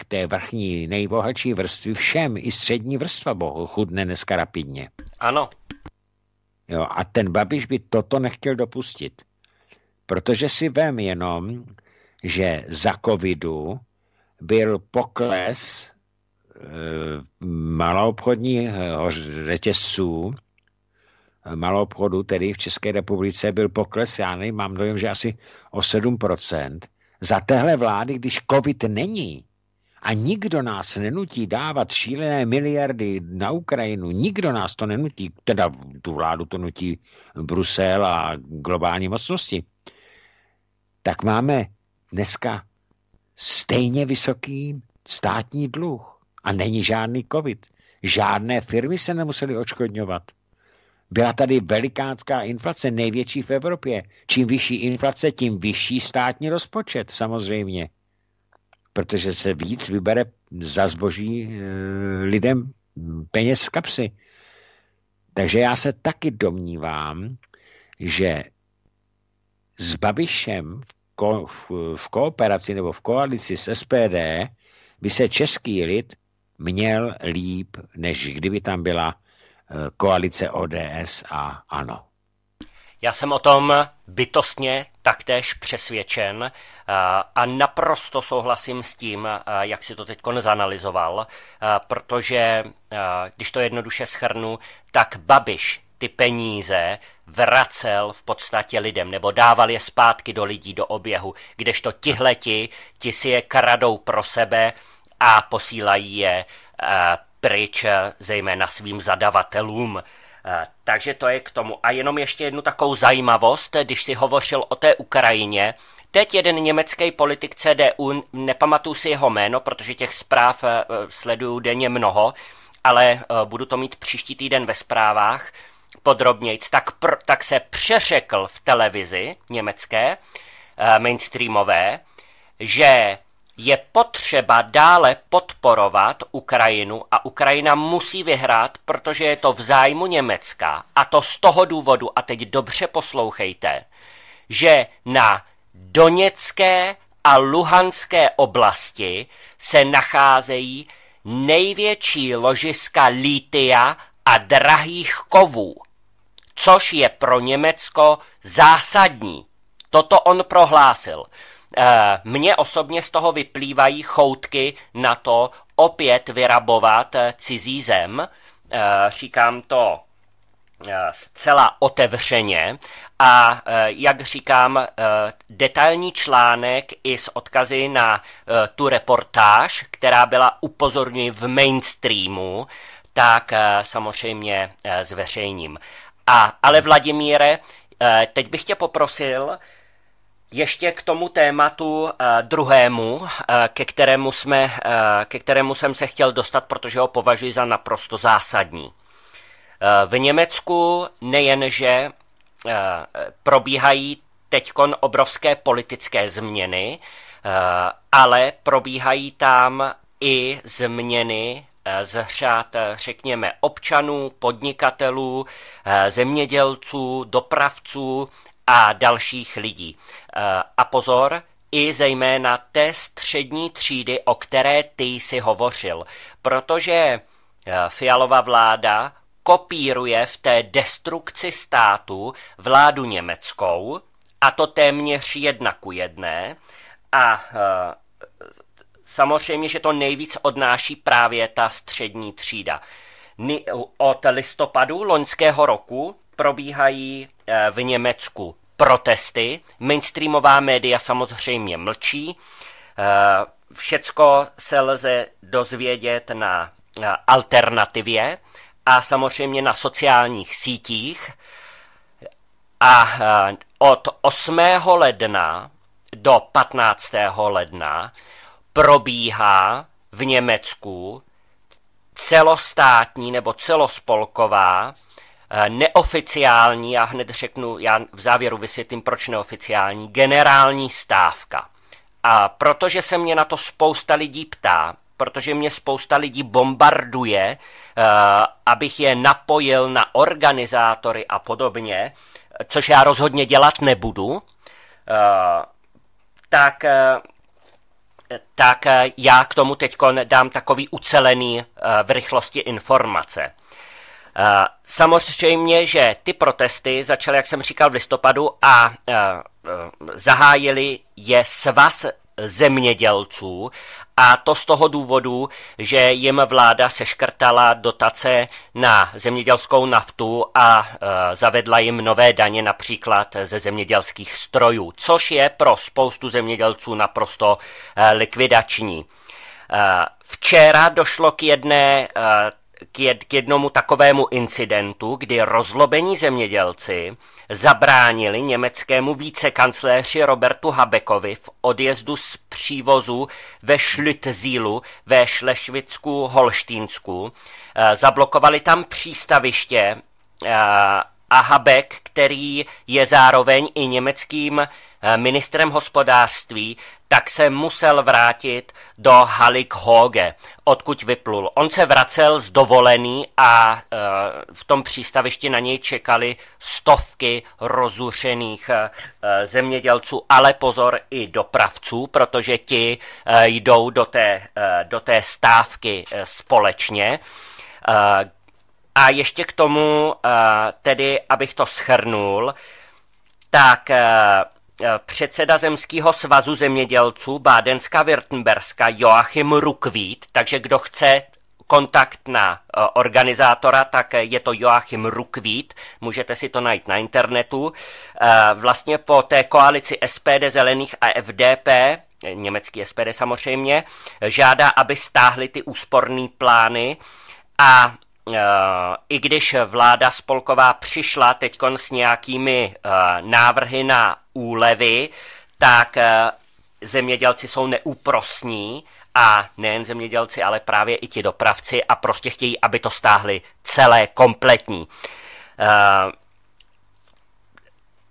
té vrchní nejbohatší vrstvy všem, i střední vrstva bohu chudne dneska rapidně. Ano. Jo, a ten Babiš by toto nechtěl dopustit. Protože si vem jenom, že za covidu byl pokles e, maloobchodních eh, řetězců, eh, maloobchodu tedy v České republice byl pokles, já nevím, mám dojem, že asi o 7%. Za téhle vlády, když covid není a nikdo nás nenutí dávat šílené miliardy na Ukrajinu, nikdo nás to nenutí, teda tu vládu to nutí Brusel a globální mocnosti, tak máme dneska stejně vysoký státní dluh a není žádný covid. Žádné firmy se nemusely očkodňovat. Byla tady velikánská inflace, největší v Evropě. Čím vyšší inflace, tím vyšší státní rozpočet, samozřejmě. Protože se víc vybere za zboží e, lidem peněz z kapsy. Takže já se taky domnívám, že s Babišem v, ko, v, v kooperaci nebo v koalici s SPD by se český lid měl líp, než kdyby tam byla eh, koalice ODS a ANO. Já jsem o tom bytostně taktéž přesvědčen eh, a naprosto souhlasím s tím, eh, jak si to teď zanalizoval, protože když to jednoduše schrnu, tak Babiš ty peníze vracel v podstatě lidem, nebo dával je zpátky do lidí, do oběhu, kdežto tihleti, ti si je kradou pro sebe a posílají je e, pryč eh, zejména svým zadavatelům. Eh, takže to je k tomu. A jenom ještě jednu takovou zajímavost, když si hovořil o té Ukrajině. Teď jeden německý politik CDU, nepamatuju si jeho jméno, protože těch zpráv sleduju denně mnoho, ale budu to mít příští týden ve zprávách, podrobnějc, tak, pr, tak se přeřekl v televizi německé, eh, mainstreamové, že je potřeba dále podporovat Ukrajinu a Ukrajina musí vyhrát, protože je to v zájmu Německa. A to z toho důvodu, a teď dobře poslouchejte, že na Doněcké a Luhanské oblasti se nacházejí největší ložiska litia a drahých kovů, což je pro Německo zásadní. Toto on prohlásil. Eh, mně osobně z toho vyplývají choutky na to opět vyrabovat eh, cizí zem. Eh, říkám to zcela otevřeně a jak říkám, detailní článek i s odkazy na tu reportáž, která byla upozorněna v mainstreamu, tak eh, samozřejmě eh, zveřejním. A, ale Vladimíre, eh, teď bych tě poprosil ještě k tomu tématu druhému, ke kterému, jsme, ke kterému jsem se chtěl dostat, protože ho považuji za naprosto zásadní. V Německu nejenže probíhají teďkon obrovské politické změny, ale probíhají tam i změny Eh, z řád, eh, řekněme, občanů, podnikatelů, eh, zemědělců, dopravců a dalších lidí. A pozor, i zejména té střední třídy, o které ty jsi hovořil, protože fialová vláda kopíruje v té destrukci státu vládu německou, a to téměř jedna ku jedné, a Samozřejmě, že to nejvíc odnáší právě ta střední třída. Od listopadu loňského roku probíhají eh, v Německu protesty, mainstreamová média samozřejmě mlčí, eh, všecko se lze dozvědět na alternativě a samozřejmě na sociálních sítích. A eh, od 8. ledna do 15. ledna probíhá v Německu celostátní nebo celospolková eh, neoficiální, já hned řeknu, já v závěru vysvětlím, proč neoficiální, generální stávka. A protože se mě na to spousta lidí ptá, protože mě spousta lidí bombarduje, eh, abych je napojil na organizátory a podobně, což já rozhodně dělat nebudu, eh, tak tak eh, já k tomu teď dám takový ucelený eh, v rychlosti informace. Eh, samozřejmě, že ty protesty začaly, jak jsem říkal, v listopadu a zahájili je svaz zemědělců a to z toho důvodu, že jim vláda seškrtala dotace na zemědělskou naftu a e, zavedla jim nové daně například ze zemědělských strojů, což je pro spoustu zemědělců naprosto e, likvidační. E, včera došlo k jedné e, k, k jednomu takovému incidentu, kdy rozlobení zemědělci zabránili německému vícekancléři Robertu Habekovi v odjezdu z přívozu ve Šlitzílu ve Šlešvicku Holštínsku. Eh, zablokovali tam přístaviště eh, a Habek, který je zároveň i německým Eh, ministrem hospodářství, tak se musel vrátit do Hoge, odkud vyplul. On se vracel z dovolený a eh, v tom přístavišti na něj čekali stovky rozušených eh, zemědělců, ale pozor i dopravců, protože ti jdou do té, do té stávky společně. A ještě k tomu, tedy, abych to schrnul, tak Eh, předseda Zemského svazu zemědělců Bádenska Württemberska Joachim Rukvít, takže kdo chce kontakt na eh, organizátora, tak eh, je to Joachim Rukvít, můžete si to najít na internetu. Vlastně po té koalici SPD, Zelených a FDP, německý SPD samozřejmě, žádá, aby stáhli ty úsporné plány a Eh, i když vláda spolková přišla teď s nějakými eh, návrhy na úlevy, tak eh, zemědělci jsou neúprosní a nejen zemědělci, ale právě i ti dopravci a prostě chtějí, aby to stáhli celé kompletní.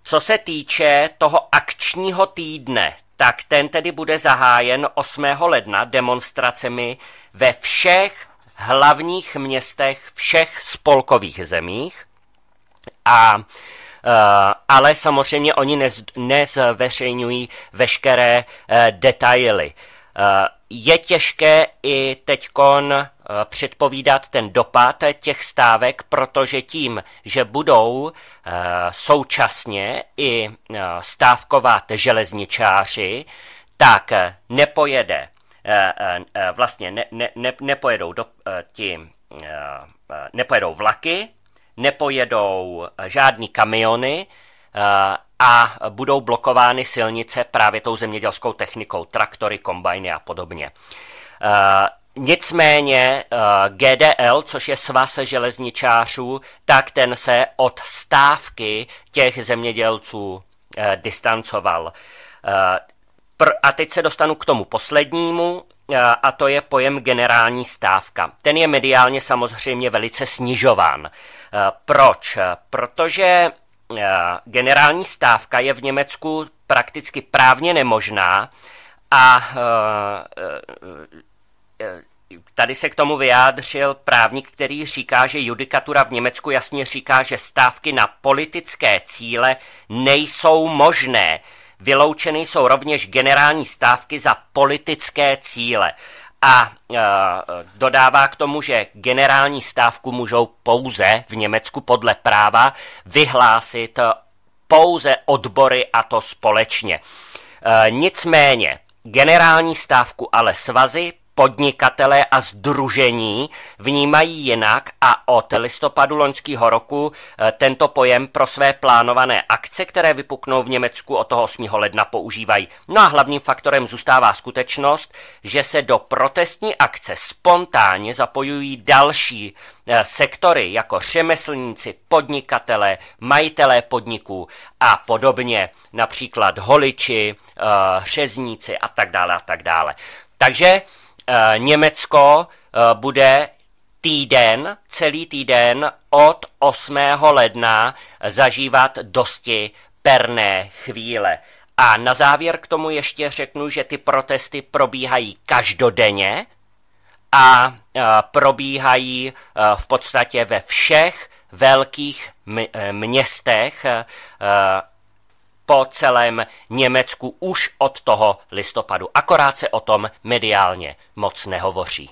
Co se týče toho akčního týdne, tak ten tedy bude zahájen 8. ledna demonstracemi ve všech hlavních městech všech spolkových zemích. A e, ale samozřejmě oni nez, nezveřejňují veškeré uh, detaily. E, je těžké i teďkon předpovídat ten dopad těch stávek, protože tím, že budou současně i stávkovat železničáři, tak nepojede Eh, eh, eh, vlastně ne, ne, ne, nepojedou do, ti, nepojedou vlaky, nepojedou žádní kamiony a budou blokovány silnice právě tou zemědělskou technikou, traktory, kombajny a podobně. Nicméně GDL, což je svaz železničářů, tak ten se od stávky těch zemědělců distancoval. Pr- a teď se dostanu k tomu poslednímu, a to je pojem generální stávka. Ten je mediálně samozřejmě velice snižován. E, proč? E, protože e, generální stávka je v Německu prakticky právně nemožná a tady se k tomu vyjádřil právník, který říká, že judikatura v Německu jasně říká, že stávky na politické cíle nejsou možné. Vyloučeny jsou rovněž generální stávky za politické cíle a e, dodává k tomu, že generální stávku můžou pouze v Německu podle práva vyhlásit e, pouze odbory a to společně. E, nicméně generální stávku ale svazy Podnikatelé a združení vnímají jinak a od listopadu loňského roku eh, tento pojem pro své plánované akce, které vypuknou v Německu od toho 8. ledna, používají. No a hlavním faktorem zůstává skutečnost, že se do protestní akce spontánně zapojují další eh, sektory jako řemeslníci, podnikatele, majitelé podniků a podobně, například holiči, eh, řezníci a tak dále a tak dále. Takže Eh, Německo eh, bude týden, celý týden od 8. ledna zažívat dosti perné chvíle. A na závěr k tomu ještě řeknu, že ty protesty probíhají každodenně a eh, probíhají v podstatě ve všech velkých městech po celém Německu už od toho listopadu. Akorát se o tom mediálně moc nehovoří.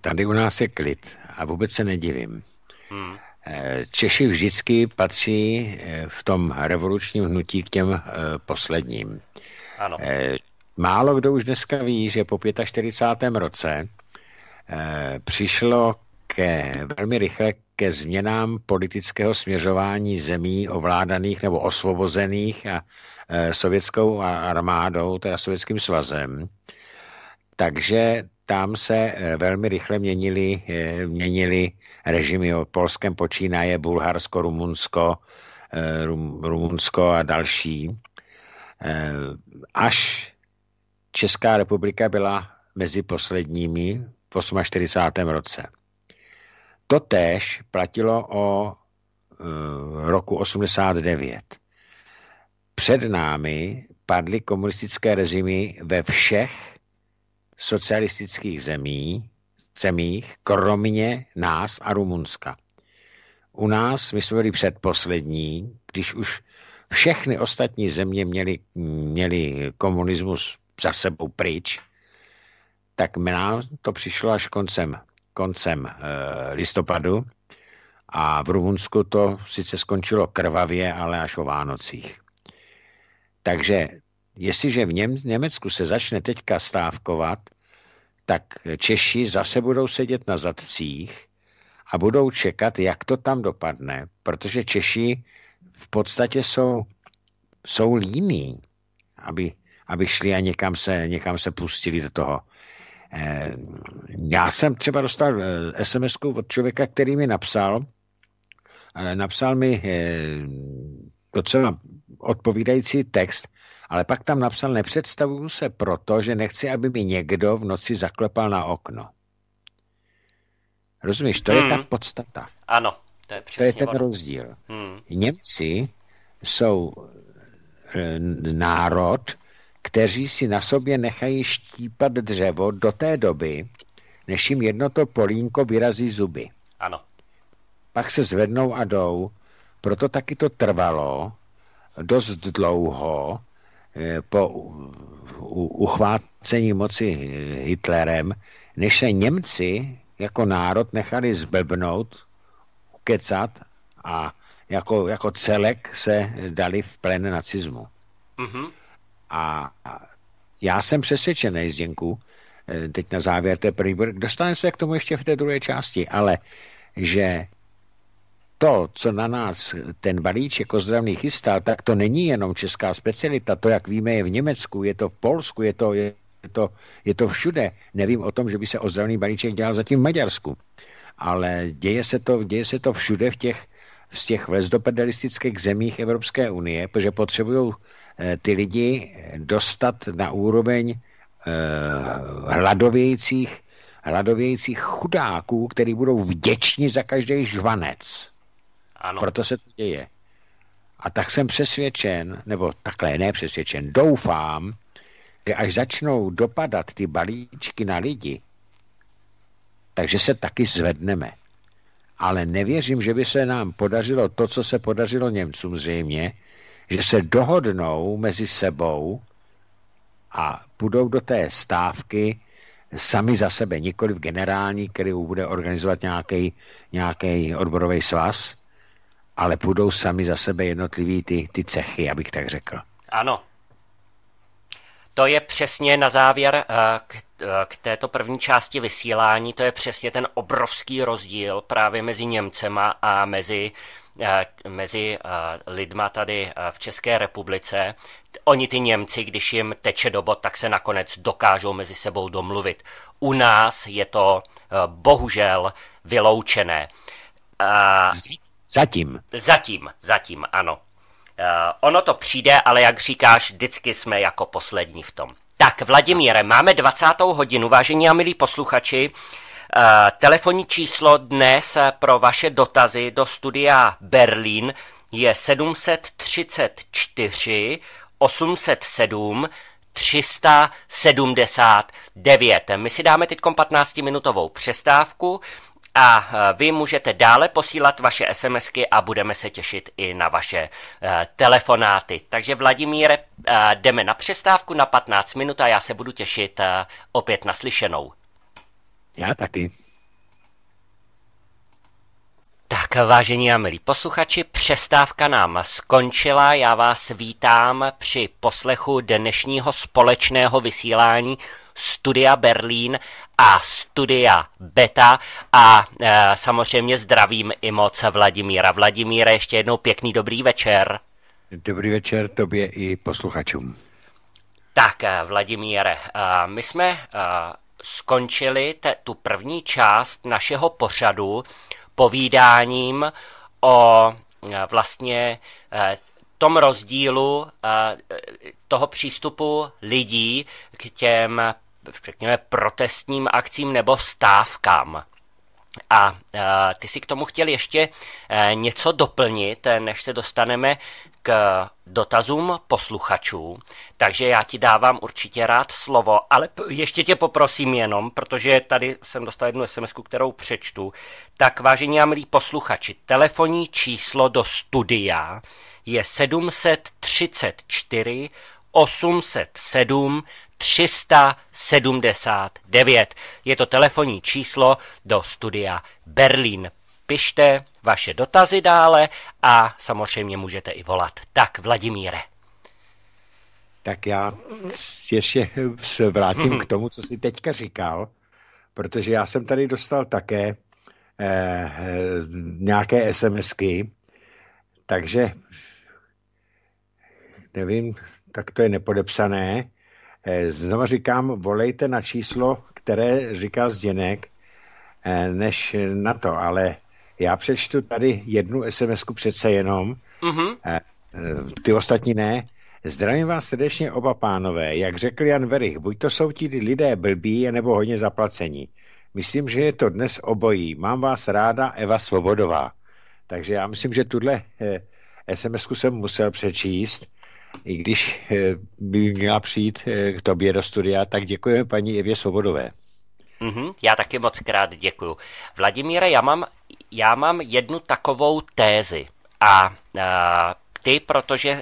Tady u nás je klid a vůbec se nedivím. Hmm. Eh, Češi vždycky patří eh, v tom revolučním hnutí k těm eh, posledním. Ano. Málo kdo už dneska ví, že po 45. roce přišlo ke velmi rychle ke změnám politického směřování zemí ovládaných nebo osvobozených a, e, sovětskou armádou, teda sovětským svazem. Takže tam se e, velmi rychle měnili, e, měnili režimy. O Polském počínaje Bulharsko, Rumunsko, e, Rum, Rumunsko a další. Až Česká republika byla mezi posledními v 48. roce. To též platilo o eh, roku 89. Před námi padly komunistické režimy ve všech socialistických zemí, zemích, kromě nás a Rumunska. U nás my jsme byli předposlední, když už všechny ostatní země měli, měly komunismus za sebou pryč, tak nám to přišlo až koncem koncem eh, listopadu a v Rumunsku to sice skončilo krvavě, ale až o Vánocích. Takže jestliže v Něm- Německu se začne teďka stávkovat, tak Češi zase budou sedět na zadcích a budou čekat, jak to tam dopadne, protože Češi v podstatě jsou, jsou líní, aby, aby šli a někam se, někam se pustili do toho, Eh, já jsem třeba dostal sms eh, od člověka, který mi napsal, eh, napsal mi docela odpovídající text, ale pak tam napsal, nepředstavuju se proto, že nechci, aby mi někdo v noci zaklepal na okno. Rozumíš, to hmm. je ta podstata. Ano, to je přesně To je ten ono. rozdíl. Hmm. Němci jsou národ, kteří si na sobě nechají štípat dřevo do té doby, než jim jedno to polínko vyrazí zuby. Ano. Pak se zvednou a jdou, proto taky to trvalo dost dlouho eh, po uchvácení moci Hitlerem, než se Němci jako národ nechali zblbnout, ukecat a jako, jako celek se dali v plen nacismu. Mm-hmm. A já jsem přesvědčený, Zdenku, eh, teď na závěr té první, dostaneme se k tomu ještě v té druhé části, ale že to, co na nás ten balíček ozdravný chystá, tak to není jenom česká specialita. To, jak víme, je v Německu, je to v Polsku, je to, je to, je to všude. Nevím o tom, že by se ozdravný balíček dělal zatím v Maďarsku. Ale děje se to, děje se to všude v těch, z těch lezdopedalistických zemích Evropské unie, protože potřebují Eh, ty lidi dostat na úroveň eh, hladovějících, hladovějících chudáků, který budou vděční za každý žvanec. Ano. Proto se to děje. A tak jsem přesvědčen, nebo takhle ne přesvědčen, doufám, že až začnou dopadat ty balíčky na lidi, takže se taky zvedneme. Ale nevěřím, že by se nám podařilo to, co se podařilo Němcům zřejmě, že se dohodnou mezi sebou a půjdou do té stávky sami za sebe, nikoli v generální, který bude organizovat nějaký, nějaký odborový svaz, ale půjdou sami za sebe jednotlivý ty, ty cechy, abych tak řekl. Ano. To je přesně na závěr eh, k, eh, k této první části vysílání, to je přesně ten obrovský rozdíl právě mezi Němcema a mezi uh, mezi lidma tady v České republice. Oni ty Němci, když jim teče do bod, tak se nakonec dokážou mezi sebou domluvit. U nás je to bohužel vyloučené. Zatím. Zatím, zatím, ano. Ono to přijde, ale jak říkáš, vždycky jsme jako poslední v tom. Tak, Vladimíre, máme 20. hodinu, vážení a milí posluchači. Eh, telefonní číslo dnes eh, pro vaše dotazy do studia Berlín je 734 807 379. My si dáme teď 15-minutovou přestávku a eh, vy můžete dále posílat vaše SMSky a budeme se těšit i na vaše telefonáty. Takže Vladimíre, jdeme na přestávku na 15 minut a já se budu těšit uh, opět naslyšenou. Já taky. Tak, vážení a milí posluchači, přestávka nám skončila. Já vás vítám při poslechu dnešního společného vysílání Studia Berlín a Studia Beta a e, samozřejmě zdravím i moc Vladimíra. Vladimíre, ještě jednou pěkný dobrý večer. Dobrý večer tobě i posluchačům. Tak, Vladimíre, e, my jsme e, skončili te, tu první část našeho pořadu povídáním o eh, vlastně eh, tom rozdílu eh, toho přístupu lidí k těm, řekněme, protestním akcím nebo stávkám. A eh, ty si k tomu chtěl ještě eh, něco doplnit, eh, než se dostaneme k dotazům posluchačů, takže já ti dávám určitě rád slovo, ale ještě tě poprosím jenom, protože tady jsem dostal jednu sms kterou přečtu, tak vážení a milí posluchači, telefonní číslo do studia je 734 807 379. Je to telefonní číslo do studia Berlín. Pište vaše dotazy dále a samozřejmě můžete i volat. Tak, Vladimíre. Tak já ještě se vrátím k tomu, co jsi teďka říkal, protože já jsem tady dostal také eh, nějaké SMSky, takže nevím, tak to je nepodepsané. Eh, znova říkám, volejte na číslo, které říkal Zděnek, eh, než na to, ale já přečtu tady jednu sms přece jenom, uh-huh. ty ostatní ne. Zdravím vás srdečně oba pánové. Jak řekl Jan Verich, buď to jsou ti lidé blbí, nebo hodně zaplacení. Myslím, že je to dnes obojí. Mám vás ráda, Eva Svobodová. Takže já myslím, že tuhle sms jsem musel přečíst i když eh, by měla přijít eh, k tobě do studia, tak děkujeme paní Evě Svobodové. Mm-hmm, já taky moc krát děkuju. Vladimíre, já mám, já mám jednu takovou tézi a, a ty, protože uh,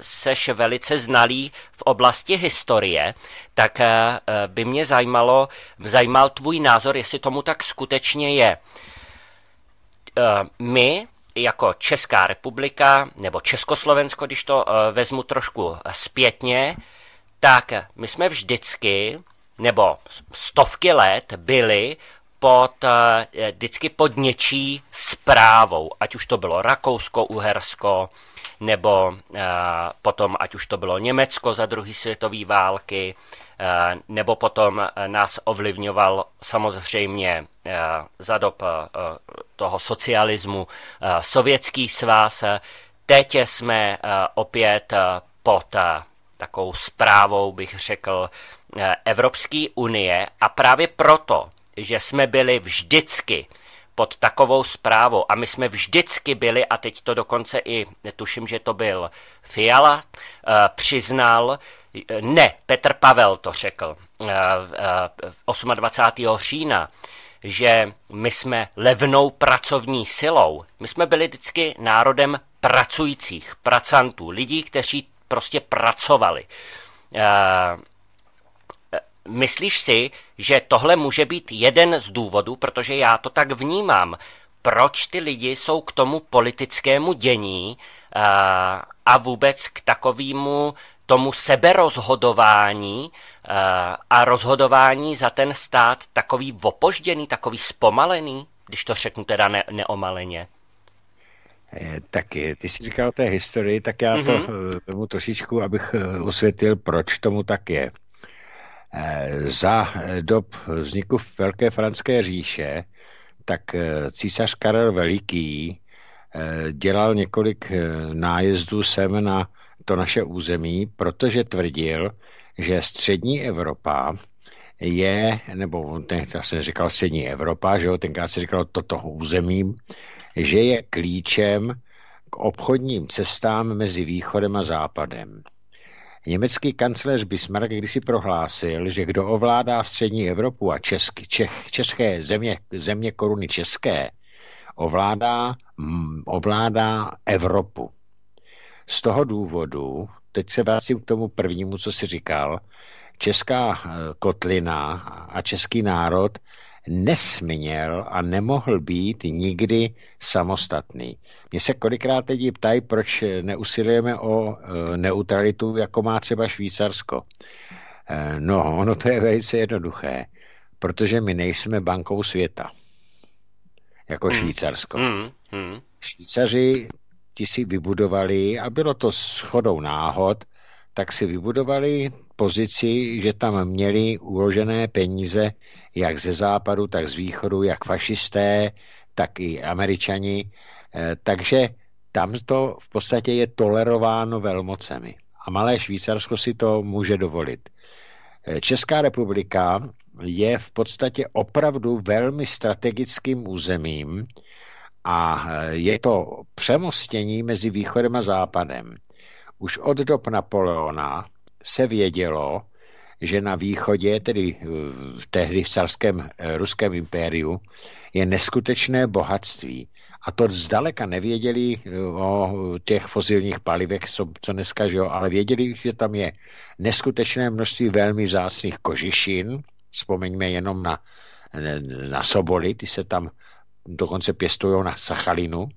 seš velice znalý v oblasti historie, tak uh, by mě zajímalo, zajímal tvůj názor, jestli tomu tak skutečně je. Uh, my jako Česká republika nebo Československo, když to eh, vezmu trošku eh, zpětně, tak eh, my jsme vždycky nebo stovky let byli pod, vždycky pod něčí zprávou, ať už to bylo Rakousko, Uhersko, nebo eh, potom, ať už to bylo Německo za druhé světové války, eh, nebo potom eh, nás ovlivňoval samozřejmě za dob toho socialismu sovětský svaz. Teď jsme opět pod takovou zprávou, bych řekl, Evropské unie a právě proto, že jsme byli vždycky pod takovou zprávou. A my jsme vždycky byli, a teď to dokonce i, netuším, že to byl Fiala, eh, přiznal, eh, ne, Petr Pavel to řekl 28. Eh, října, že my jsme levnou pracovní silou. My jsme byli vždycky národem pracujících, pracantů, lidí, kteří prostě pracovali. Myslíš si, že tohle může být jeden z důvodů, protože já to tak vnímám, proč ty lidi jsou k tomu politickému dění a, eh, a vůbec k takovému tomu seberozhodování eh, a rozhodování za ten stát takový opožděný, takový zpomalený, když to řeknu teda ne- neomaleně? Eh, tak ty jsi říkal o té historii, tak já mm-hmm. to mhm. tomu trošičku, abych osvětlil, proč tomu tak je. Eh, za dob vzniku Velké franské říše tak eh, císař Karel Veliký eh, dělal několik nájezdů sem na to naše území, protože tvrdil, že střední Evropa je, nebo ten já jsem říkal střední Evropa, že jo, tenkrát se říkal toto území, že je klíčem k obchodním cestám mezi východem a západem. Německý kancléř Bismarck kdysi prohlásil, že kdo ovládá střední Evropu a česky, Čech, české země, země koruny české, ovládá, mm, ovládá Evropu. Z toho důvodu, teď se vracím k tomu prvnímu, co si říkal, česká eh, kotlina a český národ nesměl a nemohl být nikdy samostatný. Mně se kolikrát lidi ptají, proč neusilujeme o e, neutralitu, jako má třeba Švýcarsko. E, no, ono to je velice jednoduché, protože my nejsme bankou světa, jako mm. Švýcarsko. Mm. Mm. Švýcaři ti si vybudovali, a bylo to shodou náhod, tak si vybudovali pozici, že tam měli uložené peníze jak ze západu, tak z východu, jak fašisté, tak i američani. Eh, takže tam to v podstatě je tolerováno velmocemi. A malé Švýcarsko si to může dovolit. Eh, Česká republika je v podstatě opravdu velmi strategickým územím a eh, je to přemostění mezi východem a západem. Už od dob Napoleona se vědělo, že na východě, tedy eh, v tehdy v carském eh, ruském impériu, je neskutečné bohatství. A to zdaleka nevěděli eh, o těch fosilních palivech, co, co dneska, že jo, ale věděli, že tam je neskutečné množství velmi vzácných kožišin. Vzpomeňme jenom na, na Soboli, ty se tam dokonce pěstují na Sachalinu.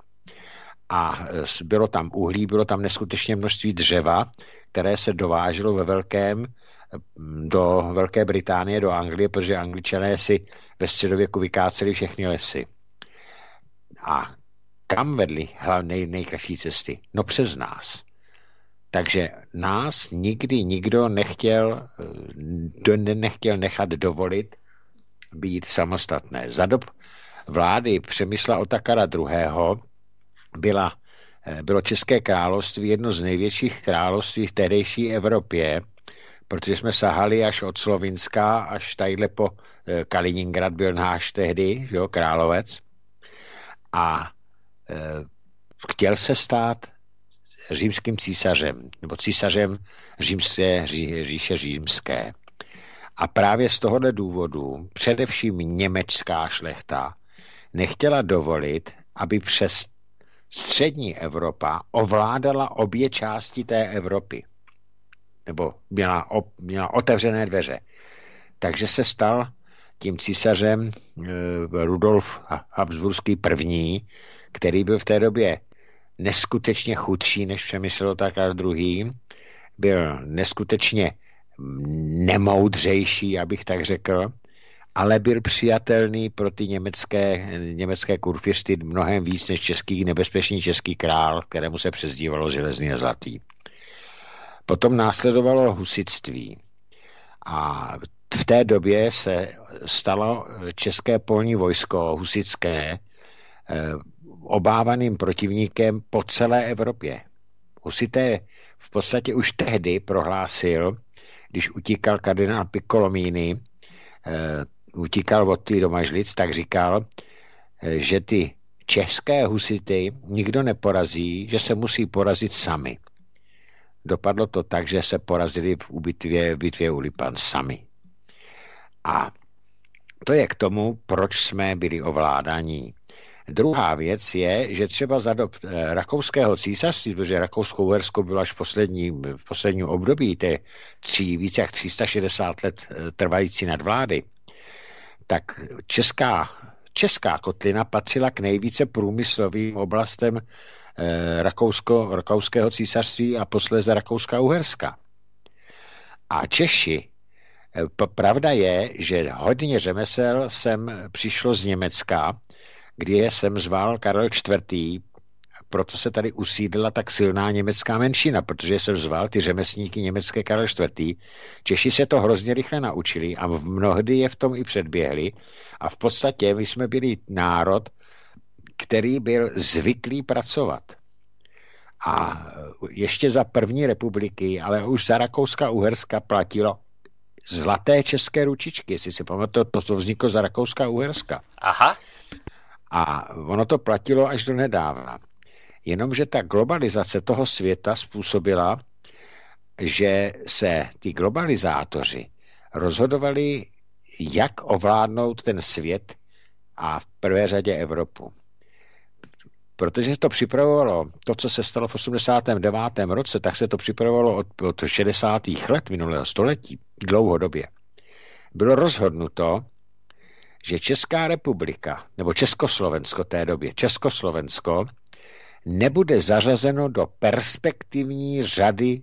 A bylo tam uhlí, bylo tam neskutečné množství dřeva, které se dováželo ve velkém Mm, do Velké Británie, do Anglie, protože Angličané si ve středověku vykáceli všechny lesy. A kam vedly hlavně nejkračší cesty? No přes nás. Takže nás nikdy nikdo nechtěl, eh, nechtěl nechat dovolit být samostatné. Za dob vlády Přemysla Otakara II. Byla, eh, bylo České království jedno z největších království v tehdejší Evropě – protože jsme sahali až od Slovinska, až tadyhle po eh, Kaliningrad byl náš tehdy, jo, Královec. A e, chtěl se stát římským císařem, nebo císařem římské, ří, říše římské. A právě z tohoto důvodu především německá šlechta nechtěla dovolit, aby přes střední Evropa ovládala obě části té Evropy nebo měla, op, měla otevřené dveře. Takže se stal tím císařem e, Rudolf Habsburský první, který byl v té době neskutečně chudší, než Přemysl tak a druhý, byl neskutečně nemoudřejší, abych tak řekl, ale byl přijatelný pro ty německé, německé kurfisty mnohem víc než český, nebezpečný český král, kterému se přezdívalo železný a zlatý. Potom následovalo husitství. A v té době se stalo české polní vojsko husické eh, obávaným protivníkem po celé Evropě. Husité v podstatě už tehdy prohlásil, když utíkal kardinál Piccolomini, eh, utíkal od tý domažlic, tak říkal, eh, že ty české husity nikdo neporazí, že se musí porazit sami dopadlo to tak, že se porazili v bitvě, v bitvě u Lipan sami. A to je k tomu, proč jsme byli ovládaní. Druhá věc je, že třeba za dob eh, rakouského císařství, protože rakouskou uhersko bylo až v posledním, v posledním období té tří, více jak 360 let eh, trvající nadvlády, tak česká, česká kotlina patřila k nejvíce průmyslovým oblastem Eh, Rakousko, rakouského císařství a posléze Rakouska-Uherska. A Češi, eh, pravda je, že hodně řemesel sem přišlo z Německa, kdy jsem zval Karel IV., proto se tady usídla tak silná německá menšina, protože jsem zval ty řemesníky německé Karel IV. Češi se to hrozně rychle naučili a mnohdy je v tom i předběhli. A v podstatě my jsme byli národ, který byl zvyklý pracovat. A ještě za první republiky, ale už za Rakouska-Uherska platilo zlaté české ručičky, jestli si pamatuju, to, co vzniklo za Rakouska-Uherska. Aha. A ono to platilo až do nedávna. Jenomže ta globalizace toho světa způsobila, že se ty globalizátoři rozhodovali, jak ovládnout ten svět a v prvé řadě Evropu protože to připravovalo, to, co se stalo v 89. roce, tak se to připravovalo od, od 60. let minulého století, dlouhodobě. Bylo rozhodnuto, že Česká republika, nebo Československo té době, Československo, nebude zařazeno do perspektivní řady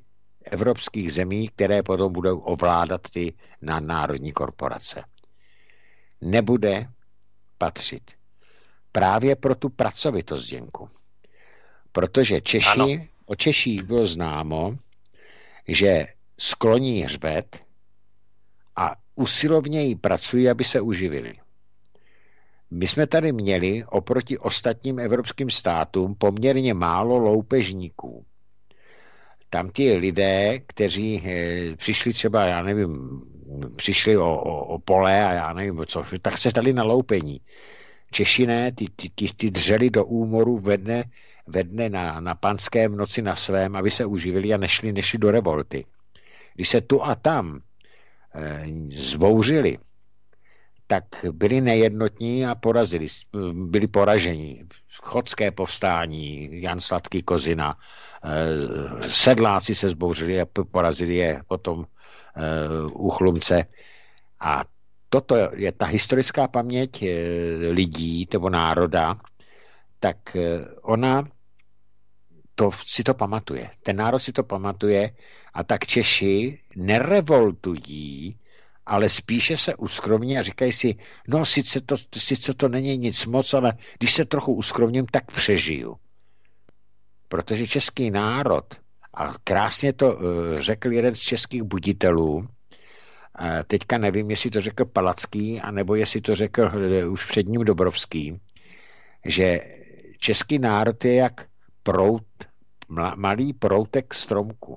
evropských zemí, které potom budou ovládat ty na národní korporace. Nebude patřit právě pro tu pracovitost Děnku. Protože Češi, o Češích bylo známo, že skloní hřbet a usilovněji pracují, aby se uživili. My jsme tady měli oproti ostatním evropským státům poměrně málo loupežníků. Tam ti lidé, kteří eh, přišli třeba, já nevím, přišli o, o, o pole a já nevím, co, tak se dali na loupení. Češiné, ty, ty, ty, ty dřeli do úmoru ve dne, ve dne na, na panském noci na svém, aby se uživili a nešli, nešli do revolty. Když se tu a tam e, zbouřili, tak byli nejednotní a porazili, eh, byli poraženi. Chodské povstání, Jan Sladký Kozina, eh, sedláci se zbouřili a porazili je potom u Chlumce. A toto je ta historická paměť eh, lidí nebo národa, tak eh, ona to, si to pamatuje. Ten národ si to pamatuje a tak Češi nerevoltují, ale spíše se uskromní a říkají si, no sice to, sice to není nic moc, ale když se trochu uskromním, tak přežiju. Protože český národ, a krásně to eh, řekl jeden z českých buditelů, Teďka nevím, jestli to řekl Palacký, anebo jestli to řekl eh, už před ním Dobrovský, že český národ je jak prout, malý proutek stromku.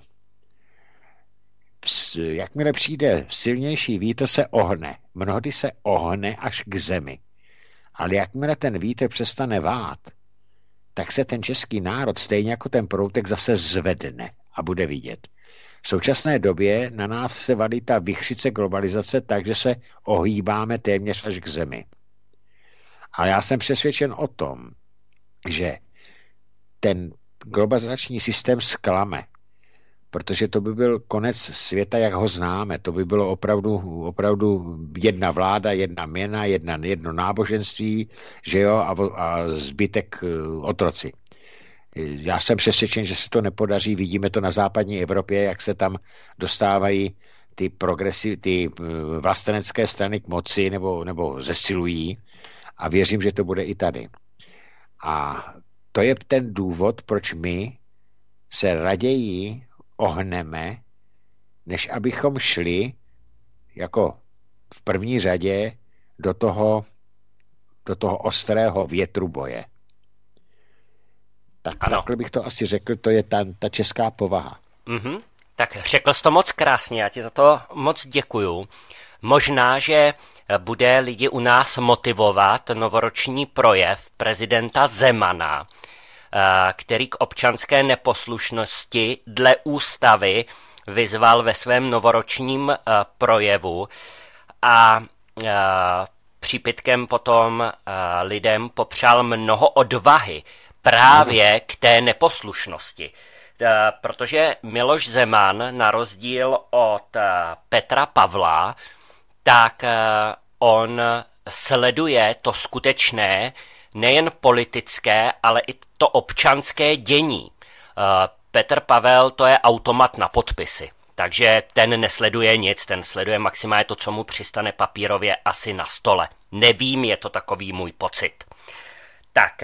Jakmile přijde silnější vítr, se ohne. Mnohdy se ohne až k zemi. Ale jakmile ten vítr přestane vát, tak se ten český národ, stejně jako ten proutek, zase zvedne a bude vidět. V současné době na nás se valí ta vychřice globalizace tak, že se ohýbáme téměř až k zemi. Ale já jsem přesvědčen o tom, že ten globalizační systém zklame, protože to by byl konec světa, jak ho známe. To by bylo opravdu, opravdu jedna vláda, jedna měna, jedna, jedno náboženství, že jo, a, a zbytek eh, otroci. Eh, já jsem přesvědčen, že se to nepodaří. Vidíme to na západní Evropě, jak se tam dostávají ty, progresi, ty eh, vlastenecké strany k moci nebo, nebo zesilují a věřím, že to bude i tady. A to je ten důvod, proč my se raději ohneme, než abychom šli jako v první řadě do toho, do toho ostrého větru boje. Tak ano. takhle bych to asi řekl, to je ta, ta česká povaha. Mm-hmm. Tak řekl jsi to moc krásně, já ti za to moc děkuju. Možná, že bude lidi u nás motivovat novoroční projev prezidenta Zemana, eh, který k občanské neposlušnosti dle ústavy vyzval ve svém novoročním eh, projevu a eh, přípitkem potom lidem popřál mnoho odvahy právě k té neposlušnosti. Eh, protože Miloš Zeman, na rozdíl od eh, Petra Pavla, tak eh, on sleduje to skutečné, nejen politické, ale i to občanské dění. Petr Pavel to je automat na podpisy. Takže ten nesleduje nic, ten sleduje maximálně to, co mu přistane papírově asi na stole. Nevím, je to takový můj pocit. Tak,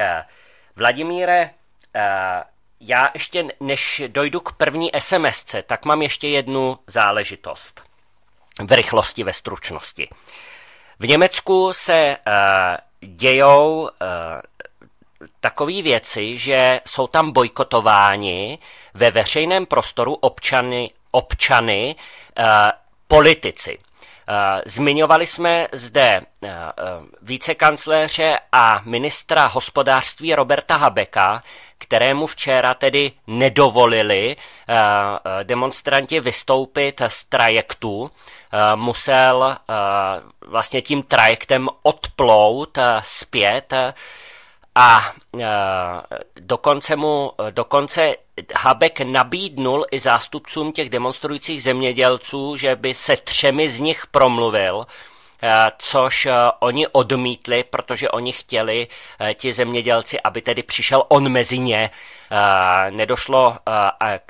Vladimíre, eh, já ještě než dojdu k první sms tak mám ještě jednu záležitost. V rychlosti, ve stručnosti. V Německu se eh, dějou eh, takové věci, že jsou tam bojkotováni ve veřejném prostoru občany, občany politici. Eh, zmiňovali jsme zde eh, eh, vícekancléře a ministra hospodářství Roberta Habeka, kterému včera tedy nedovolili demonstranti vystoupit z trajektu. Musel vlastně tím trajektem odplout zpět a e, dokonce, mu, dokonce Habek nabídnul i zástupcům těch demonstrujících zemědělců, že by se třemi z nich promluvil, e, což e, oni odmítli, protože oni chtěli, e, ti zemědělci, aby tedy přišel on mezi ně. Nedošlo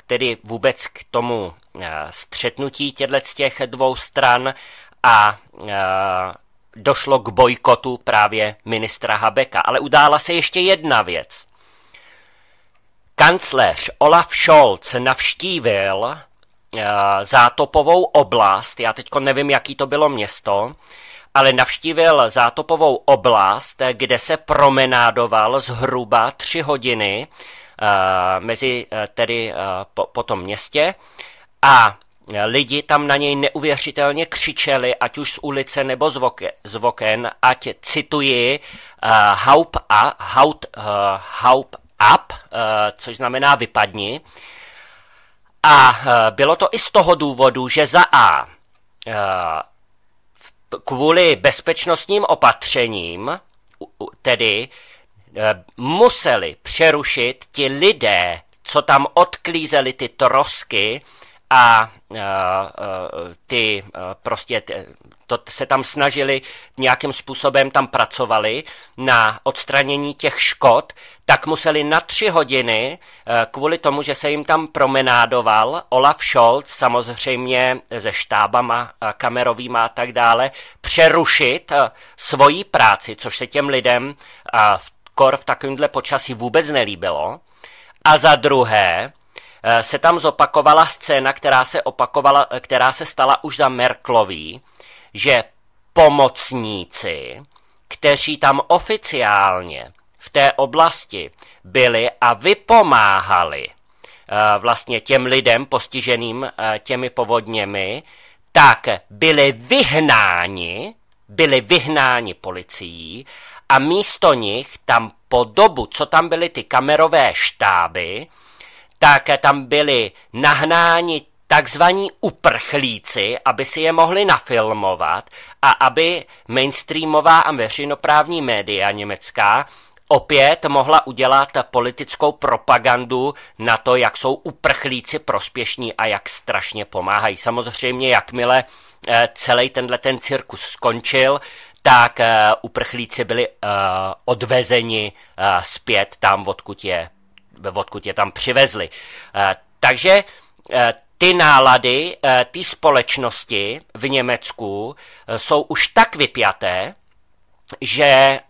tedy vůbec k tomu střetnutí těchto těch dvou stran a došlo k bojkotu právě ministra Habeka. Ale udála se ještě jedna věc. Kancléř Olaf Scholz navštívil eh, zátopovou oblast, já teďko nevím, jaký to bylo město, ale navštívil zátopovou oblast, kde se promenádoval zhruba tři hodiny eh, mezi eh, tedy po, po tom městě a lidi tam na něj neuvěřitelně křičeli, ať už z ulice nebo z, voke, z voken, ať cituji uh, haup, a, haut, uh, haup up, uh, což znamená vypadni. A uh, bylo to i z toho důvodu, že za A uh, kvůli bezpečnostním opatřením, tedy museli přerušit ti lidé, co tam odklízeli ty trosky, a ty prostě to se tam snažili nějakým způsobem tam pracovali na odstranění těch škod, tak museli na tři hodiny, e, kvůli tomu, že se jim tam promenádoval, Olaf Scholz samozřejmě se štábama kamerovýma a tak dále, přerušit e, svoji práci, což se těm lidem v kor v takovémhle počasí vůbec nelíbilo. A za druhé, Eh, se tam zopakovala scéna, která se, opakovala, eh, která se stala už za Merklový, že pomocníci, kteří tam oficiálně v té oblasti byli a vypomáhali eh, vlastně těm lidem postiženým těmi povodněmi, tak byli vyhnáni, byli vyhnáni policií a místo nich tam po dobu, co tam byly ty kamerové štáby, tak tam byli nahnáni takzvaní uprchlíci, aby si je mohli nafilmovat a aby mainstreamová a veřejnoprávní média německá opět mohla udělat politickou propagandu na to, jak jsou uprchlíci prospěšní a jak strašně pomáhají. Samozřejmě, jakmile eh, celý tenhle ten cirkus skončil, tak eh, uprchlíci byli eh, odvezeni zpět tam, odkud je odkud je tam přivezli. Eh, takže eh, ty nálady, eh, ty společnosti v Německu jsou už tak vypjaté, že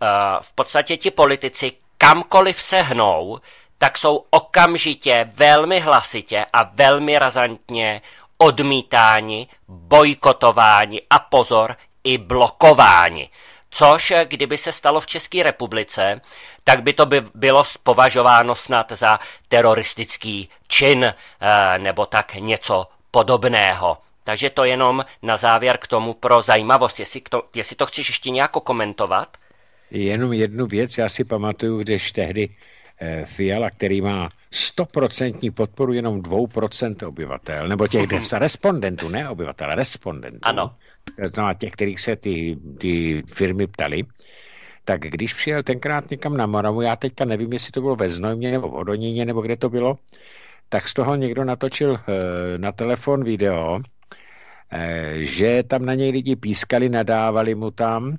v podstatě ti politici kamkoliv se hnou, tak jsou okamžitě velmi hlasitě a velmi razantně odmítáni, bojkotováni a pozor, i blokováni. Což, eh, kdyby se stalo v České republice, tak by to by bylo považováno snad za teroristický čin eh, nebo tak něco podobného. Takže to jenom na závěr k tomu pro zajímavost, jestli to, jestli to chceš ještě nějak komentovat. Jenom jednu věc, já si pamatuju, když tehdy Eh, Fiala, který má 100% podporu jenom 2% obyvatel, nebo těch 10 respondentů, ne obyvatel, respondentů. Ano. Eh, no a těch, kterých se ty, ty firmy ptali, tak když přijel tenkrát někam na Moravu, já teďka nevím, jestli to bylo ve Znojmě nebo v Odoníně nebo kde to bylo, tak z toho někdo natočil eh, na telefon video, že tam na něj lidi pískali, nadávali mu tam,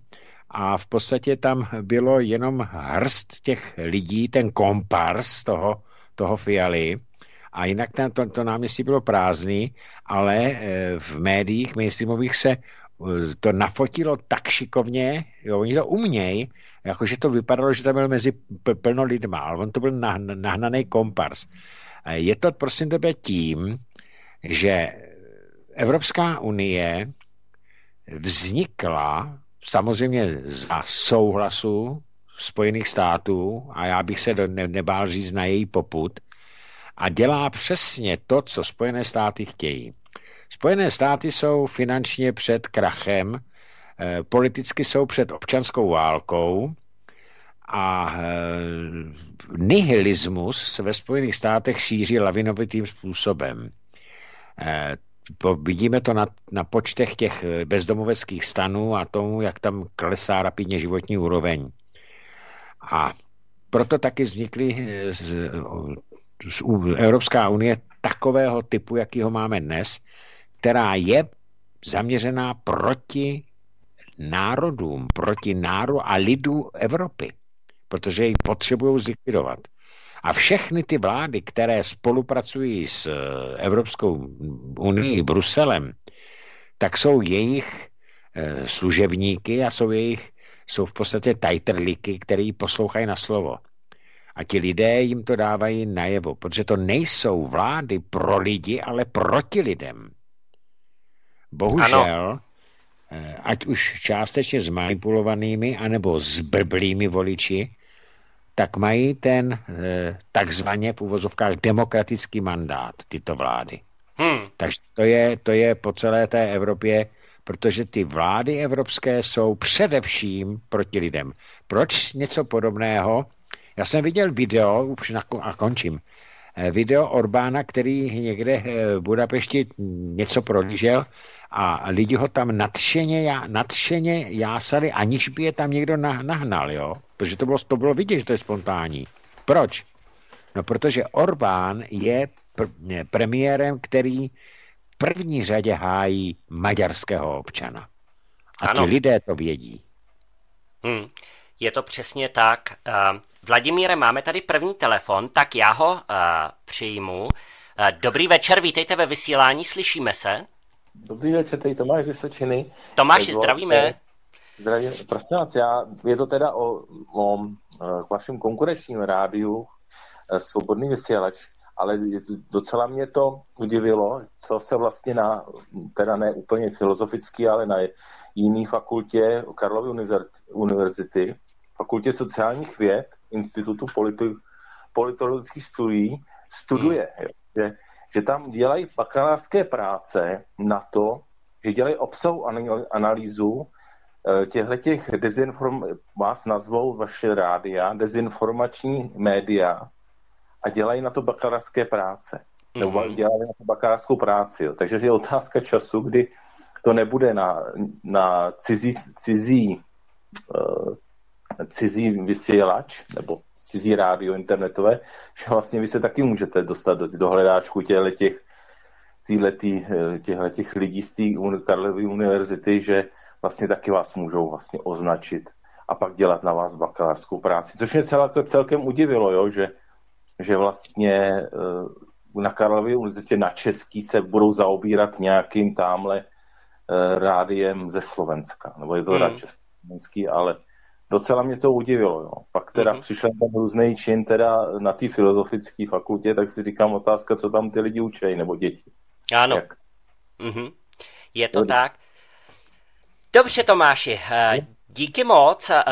a v podstatě tam bylo jenom hrst těch lidí, ten kompars toho, toho Fialy, a jinak ten, to, to náměstí bylo prázdný, ale eh, v médiích mainstreamových se eh, to nafotilo tak šikovně, jo, oni to umějí, jakože to vypadalo, že tam byl mezi plno lidma, ale on to byl nahnaný kompars. Eh, je to prosím tebe tím, že Evropská unie vznikla samozřejmě za souhlasu Spojených států, a já bych se nebál říct na její poput, a dělá přesně to, co Spojené státy chtějí. Spojené státy jsou finančně před krachem, eh, politicky jsou před občanskou válkou a eh, nihilismus ve Spojených státech šíří lavinovitým způsobem. Eh, vidíme to na, na počtech těch eh, bezdomoveckých stanů a tomu, jak tam klesá rapidně životní úroveň. A proto taky vznikly eh, z, z, Evropská unie takového typu, jaký ho máme dnes, která je zaměřená proti národům, proti národu a lidu Evropy, protože ji potřebují zlikvidovat. A všechny ty vlády, které spolupracují s eh, Evropskou unii, Bruselem, tak jsou jejich eh, služebníky a jsou jejich jsou v podstatě tajtrlíky, který poslouchají na slovo. A ti lidé jim to dávají najevo, protože to nejsou vlády pro lidi, ale proti lidem. Bohužel, ano. Eh, ať už částečně zmanipulovanými anebo zblblými voliči, tak mají ten eh, takzvaně v uvozovkách demokratický mandát tyto vlády. Hmm. Takže to je, to je po celé té Evropě, protože ty vlády evropské jsou především proti lidem. Proč něco podobného? Já jsem viděl video, už na, a končím, eh, video Orbána, který někde eh, v Budapešti něco prolížel a lidi ho tam nadšeně, nadšeně jásali, aniž by je tam někdo nahnal, jo? Protože to bylo, to bylo vidět, že to je spontánní. Proč? No, protože Orbán je pr- premiérem, který v první řadě hájí maďarského občana. A ano. ti lidé to vědí. Hmm. Je to přesně tak. Uh, Vladimíre, máme tady první telefon, tak já ho uh, přijmu. Uh, dobrý večer, vítejte ve vysílání, slyšíme se. Dobrý večer, tady Tomáš Vysočiny. Tomáš, Zvo, zdravíme. Eh, Zdravím. Prosím vás, já, je to teda o, o eh, k vašem konkurenčním rádiu eh, Svobodný vysílač, ale docela mě to udivilo, co se vlastně na, teda ne úplně filozofický, ale na jiný fakultě Karlovy univerzity, fakultě sociálních věd, institutu politi- politologických studií, studuje. Hmm. Jo, že že tam dělají bakalářské práce na to, že dělají obsahu analýzu eh, těchto těch dezinform... vás nazvou vaše rádia, dezinformační média a dělají na to bakalářské práce. Nebo mm-hmm. dělají na to bakalářskou práci. Jo. Takže je otázka času, kdy to nebude na, na cizí, cizí, eh, cizí vysílač nebo cizí rádio internetové, že vlastně vy se taky můžete dostat do, do hledáčku těchto eh, těch, lidí z té Karlovy univerzity, že vlastně taky vás můžou vlastně označit a pak dělat na vás bakalářskou práci. Což mě celkem, celkem udivilo, jo, že, že vlastně eh, na Karlově univerzitě na Český se budou zaobírat nějakým tamhle eh, rádiem ze Slovenska. Nebo je to hmm. rád český, ale docela mě to udivilo. No. Pak teda mm-hmm. přišel tam různý čin teda na té filozofické fakultě, tak si říkám otázka, co tam ty lidi učejí, nebo děti. Ano. Jak? Mm-hmm. Je to Dobře. tak. Dobře, Tomáši, eh, mhm. díky moc. Eh,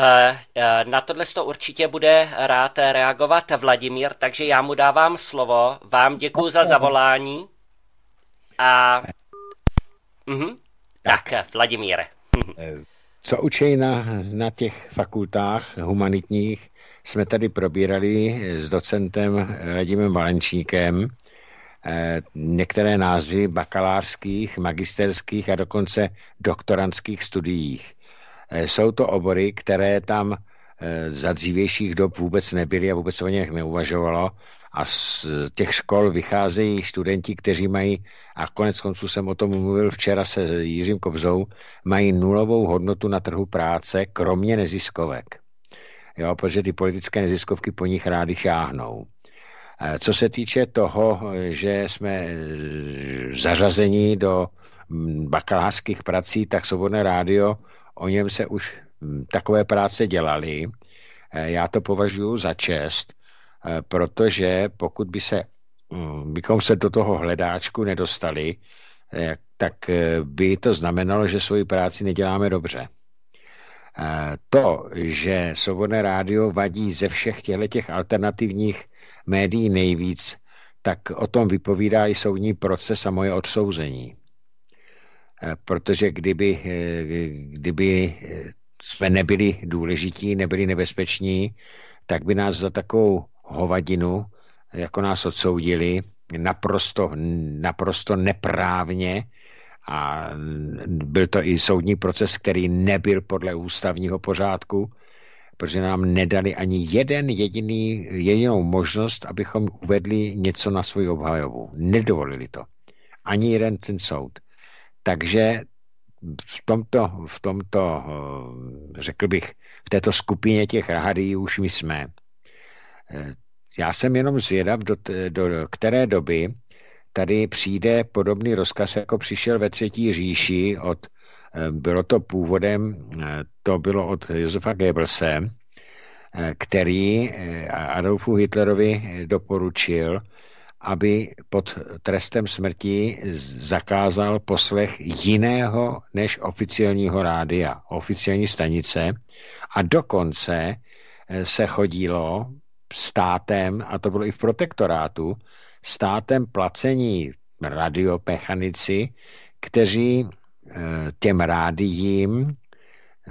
eh, na tohle to určitě bude rád reagovat Vladimír, takže já mu dávám slovo. Vám děkuji za zavolání. A... Mhm. Tak, tak Vladimíre. Co učej na, na těch fakultách humanitních, jsme tady probírali s docentem Radimem Valenčíkem eh, některé názvy bakalářských, magisterských a dokonce doktorantských studiích. Eh, jsou to obory, které tam eh, za dřívějších dob vůbec nebyly a vůbec o nich neuvažovalo a z eh, těch škol vycházejí studenti, kteří mají, a konec konců jsem o tom mluvil včera se Jiřím Kobzou, mají nulovou hodnotu na trhu práce, kromě neziskovek. Jo, protože ty politické neziskovky po nich rádi šáhnou. Eh, co se týče toho, eh, že jsme zařazeni do mm, bakalářských prací, tak Svobodné rádio, o něm se už mm, takové práce dělali. Já to považuji za čest, Eh, protože pokud by se, mm, bychom se do toho hledáčku nedostali, eh, tak eh, by to znamenalo, že svoji práci neděláme dobře. To, že svobodné rádio vadí ze všech těch alternativních médií nejvíc, tak o tom vypovídá i soudní proces a moje odsouzení. Protože kdyby, kdyby jsme nebyli důležití, nebyli nebezpeční, tak by nás za takovou hovadinu, jako nás odsoudili, naprosto, naprosto neprávně a byl to i soudní proces, který nebyl podle ústavního pořádku, protože nám nedali ani jeden jediný, jedinou možnost, abychom uvedli něco na svůj obhajovu. Nedovolili to. Ani jeden ten soud. Takže v tomto, v tomto, eh, řekl bych, v této skupině těch rahadí už my jsme. Eh, já jsem jenom zvědav, do, do, do které doby tady přijde podobný rozkaz, jako přišel ve Třetí říši od, eh, bylo to původem, eh, to bylo od Josefa Goebbelse, který Adolfu Hitlerovi doporučil, aby pod trestem smrti zakázal poslech jiného než oficiálního rádia, oficiální stanice. A dokonce se chodilo státem, a to bylo i v protektorátu, státem placení radiomechanici, kteří eh, těm rádiím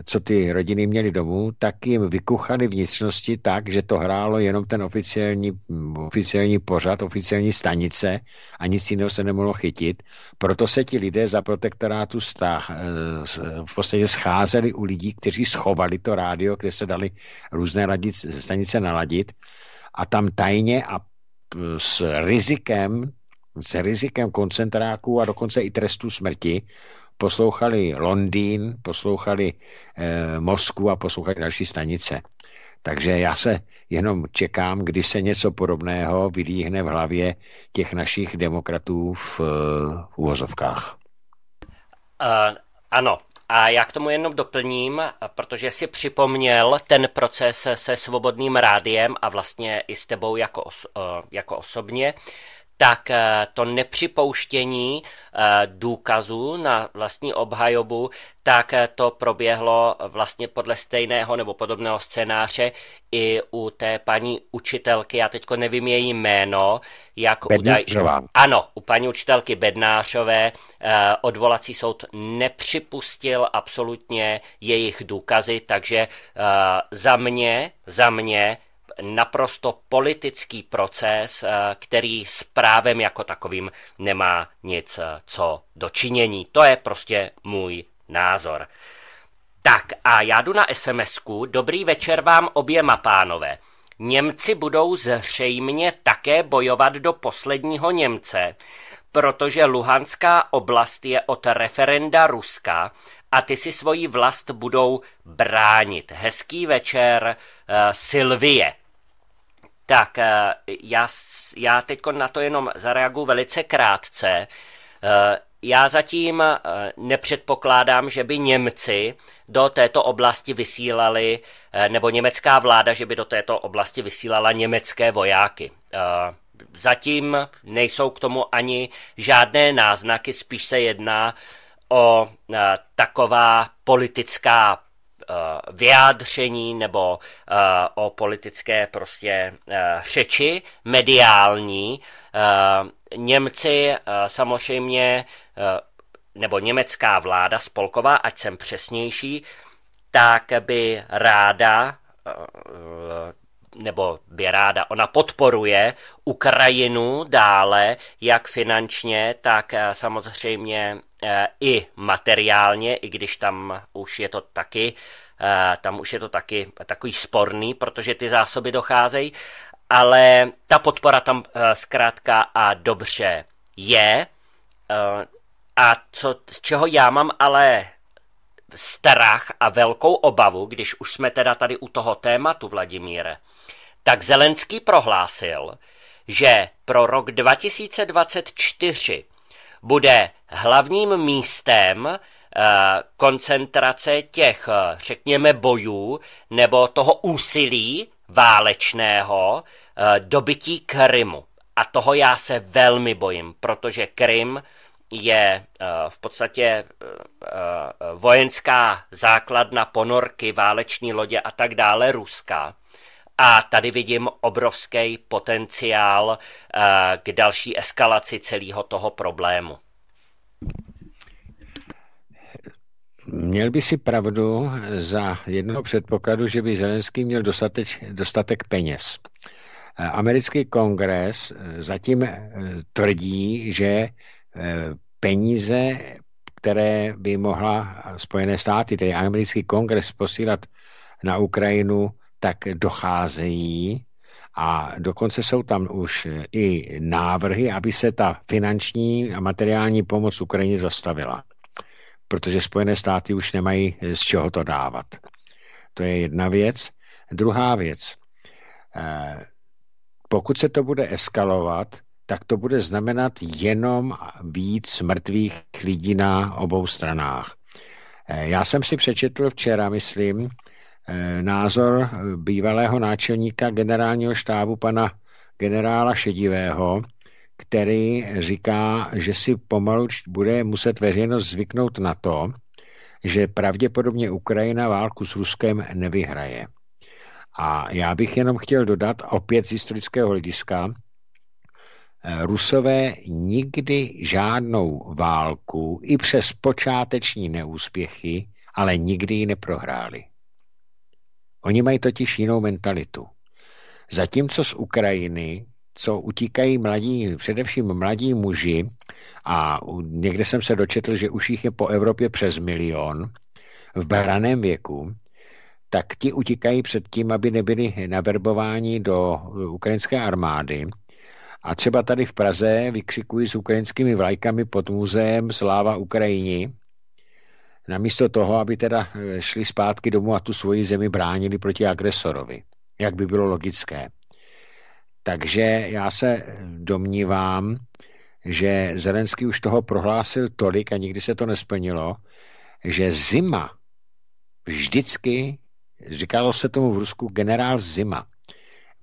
co ty rodiny měly domů, tak jim vykuchali vnitřnosti tak, že to hrálo jenom ten oficiální, oficiální pořad, oficiální stanice a nic jiného se nemohlo chytit. Proto se ti lidé za protektorátu stáh, eh, v podstatě scházeli u lidí, kteří schovali to rádio, kde se dali různé radice, stanice naladit a tam tajně a s rizikem, s rizikem koncentráků a dokonce i trestu smrti poslouchali Londýn, poslouchali eh, Moskvu a poslouchali další stanice. Takže já se jenom čekám, kdy se něco podobného vylíhne v hlavě těch našich demokratů v, v eh, uvozovkách. Uh, ano, a já k tomu jenom doplním, protože si připomněl ten proces se svobodným rádiem a vlastně i s tebou jako, os, eh, jako osobně. Uh, tak eh, to nepřipouštění eh, důkazů na vlastní obhajobu, tak eh, to proběhlo vlastně podle stejného nebo podobného scénáře i u té paní učitelky, já teďko nevím její jméno, jak Bednářová. Udaj... Ano, u paní učitelky Bednářové odvolací soud nepřipustil absolutně jejich důkazy, takže za mě, za mě naprosto politický proces, eh, který s právem jako takovým nemá nic eh, co dočinění. To je prostě můj názor. Tak a já jdu na sms -ku. Dobrý večer vám oběma pánové. Němci budou zřejmě také bojovat do posledního Němce, protože Luhanská oblast je od referenda Ruska a ty si svoji vlast budou bránit. Hezký večer, uh, eh, Silvie. Tak eh, já, já teď na to jenom zareaguju velice krátce. Eh, já zatím eh, nepředpokládám, že by Němci do této oblasti vysílali, nebo německá vláda, že by do této oblasti vysílala německé vojáky. Zatím nejsou k tomu ani žádné náznaky, spíš se jedná o taková politická Eh, vyjádření nebo eh, o politické prostě eh, řeči mediální. Němci samozřejmě, nebo německá vláda spolková, ať jsem přesnější, tak by ráda nebo by ráda, ona podporuje Ukrajinu dále, jak finančně, tak samozřejmě Eh, i materiálně, i když tam už je to taky, eh, tam už je to taky takový sporný, protože ty zásoby docházejí, ale ta podpora tam eh, zkrátka a dobře je. A co, z čeho já mám ale strach a velkou obavu, když už jsme teda tady u toho tématu, Vladimíre, tak Zelenský prohlásil, že pro rok 2024 bude hlavním místem eh, koncentrace těch, eh, řekněme, bojů nebo toho úsilí válečného eh, dobytí Krymu. A toho já se velmi bojím, protože Krym je v podstatě vojenská základna, ponorky, váleční lodě a tak dále ruská. A tady vidím obrovský potenciál eh, k další eskalaci celého toho problému. Měl by si pravdu za jednoho předpokladu, že by Zelenský měl dostateč, dostatek peněz. Eh, americký kongres eh, zatím tvrdí, že peníze, které by mohla Spojené státy, tedy americký kongres posílat na Ukrajinu, tak docházejí a dokonce jsou tam už i návrhy, aby se ta finanční a materiální pomoc Ukrajině zastavila. Protože Spojené státy už nemají z čeho to dávat. To je jedna věc. Druhá věc. Eh, pokud se to bude eskalovat, tak to bude znamenat jenom víc mrtvých lidí na obou stranách. Eh, já jsem si přečetl včera, myslím, Eh, názor eh, bývalého náčelníka generálního štábu pana generála Šedivého, který říká, že si pomalu bude muset veřejnost zvyknout na to, že pravděpodobně Ukrajina válku s Ruskem nevyhraje. A já bych jenom chtěl dodat, opět z historického hlediska, eh, Rusové nikdy žádnou válku, i přes počáteční neúspěchy, ale nikdy ji neprohráli. Oni mají totiž jinou mentalitu. Zatímco z Ukrajiny, co utíkají mladí, především mladí muži, a někde jsem se dočetl, že už jich je po Evropě přes milion v braném věku, tak ti utíkají před tím, aby nebyli naverbováni do ukrajinské armády. A třeba tady v Praze vykřikují s ukrajinskými vlajkami pod muzeem Sláva Ukrajini, namísto toho, aby teda eh, šli zpátky domů a tu svoji zemi bránili proti agresorovi, jak by bylo logické. Takže já se eh, domnívám, že Zelenský už toho prohlásil tolik a nikdy se to nesplnilo, že zima vždycky, říkalo se tomu v Rusku generál zima,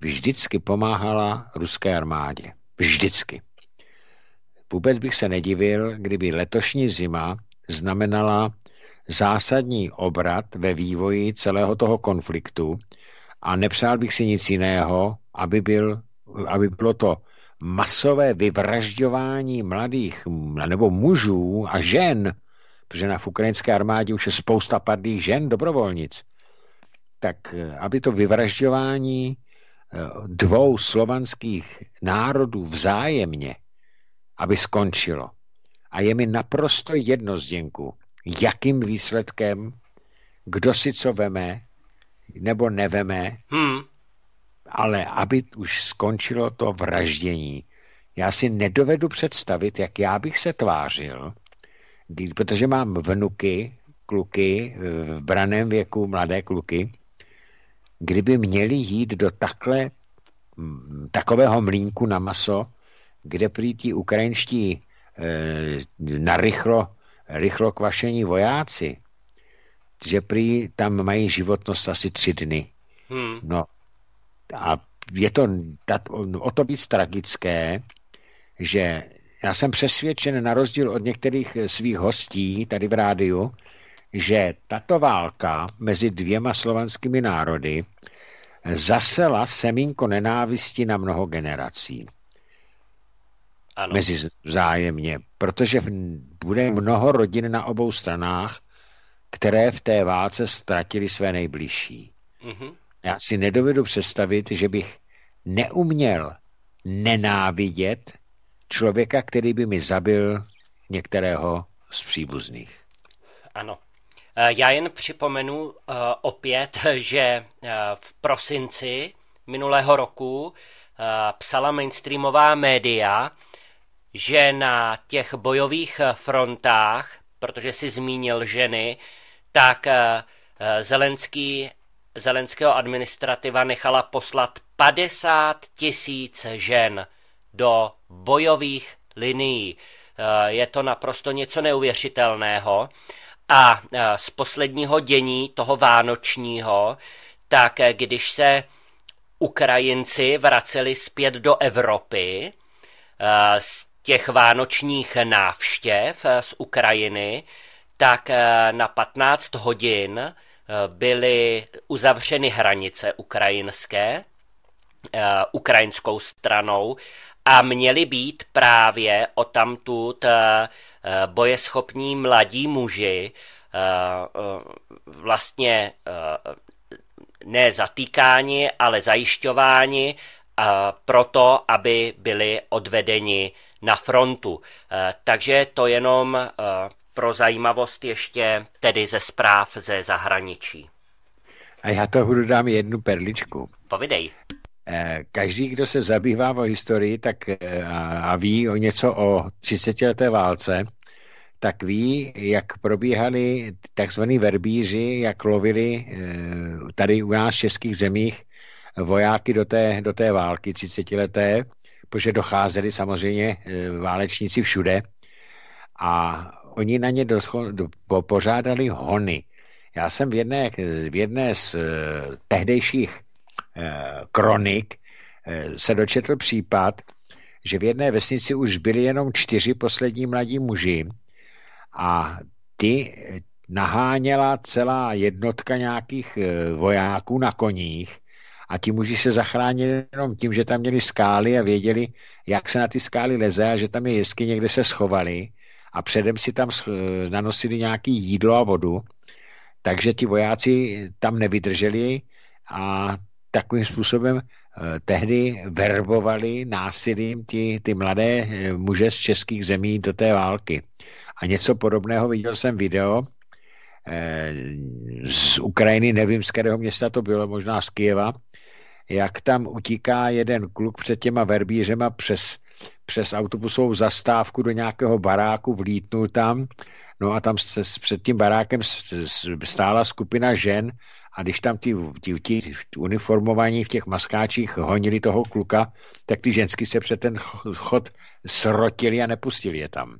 vždycky pomáhala ruské armádě. Vždycky. Vůbec bych se nedivil, kdyby letošní zima znamenala zásadní obrat ve vývoji celého toho konfliktu a nepřál bych si nic jiného, aby, byl, aby bylo to masové vyvražďování mladých nebo mužů a žen, protože na ukrajinské armádě už je spousta padlých žen dobrovolnic, tak eh, aby to vyvražďování eh, dvou slovanských národů vzájemně, aby skončilo. A je mi naprosto jedno, Zděnku, jakým výsledkem, kdo si co veme nebo neveme, hmm. ale aby už skončilo to vraždění. Já si nedovedu představit, jak já bych se tvářil, protože mám vnuky, kluky eh, v braném věku, mladé kluky, kdyby měli jít do takhle, mm, takového mlínku na maso, kde prý ti ukrajinští e, narychlo rychlokvašení vojáci, že prý tam mají životnost asi tři dny. Hmm. No a je to o to víc tragické, že já jsem přesvědčen na rozdíl od některých svých hostí tady v rádiu, že tato válka mezi dvěma slovanskými národy zasela semínko nenávisti na mnoho generací ano. mezi vzájemně, protože bude mnoho rodin na obou stranách, které v té válce ztratili své nejbližší. Mm-hmm. Já si nedovedu představit, že bych neuměl nenávidět člověka, který by mi zabil některého z příbuzných. Ano. E, já jen připomenu e, opět, že e, v prosinci minulého roku psala mainstreamová média, že na těch bojových eh, frontách, protože si zmínil ženy, tak eh, eh, Zelenský, Zelenského administrativa nechala poslat 50 tisíc žen do bojových linií. Je to naprosto něco neuvěřitelného. A z posledního dění, toho vánočního, tak když se Ukrajinci vraceli zpět do Evropy z těch vánočních návštěv eh, z Ukrajiny, tak eh, na 15 hodin eh, byly uzavřeny hranice ukrajinské, ukrajinskou stranou a měli být právě o tamtud bojeschopní mladí muži vlastně ne zatýkáni, ale zajišťováni proto, aby byli odvedeni na frontu. Eh, takže to jenom eh, pro zajímavost ještě tedy ze zpráv ze zahraničí. A já toho dám jednu perličku. Povidej. Eh, každý, kdo se zabývá o historii tak a ví o něco o 30-leté válce, tak ví, jak probíhali tzv. verbíři, jak lovili tady u nás v českých zemích vojáky do té, do té války 30-leté protože docházeli samozřejmě e, válečníci všude a oni na ně do, do, po, pořádali hony. Já jsem v jedné, v jedné z e, tehdejších e, kronik se dočetl případ, že v jedné vesnici už byli jenom čtyři poslední mladí muži a ty naháněla celá jednotka nějakých vojáků na koních a ti muži se zachránili jenom tím, že tam měli skály a věděli, jak se na ty skály leze a že tam je jesky někde se schovali a předem si tam nanosili nějaký jídlo a vodu, takže ti vojáci tam nevydrželi a takovým způsobem eh, tehdy verbovali násilím ty, ty mladé eh, muže z českých zemí do té války. A něco podobného viděl jsem video eh, z Ukrajiny, nevím, z kterého města to bylo, možná z Kijeva, jak tam utíká jeden kluk před těma verbířema přes, přes autobusovou zastávku do nějakého baráku, vlítnul tam, no a tam se, před tím barákem stála skupina žen a když tam ty, ty, ty uniformovaní v těch maskáčích honili toho kluka, tak ty žensky se před ten chod srotili a nepustili je tam.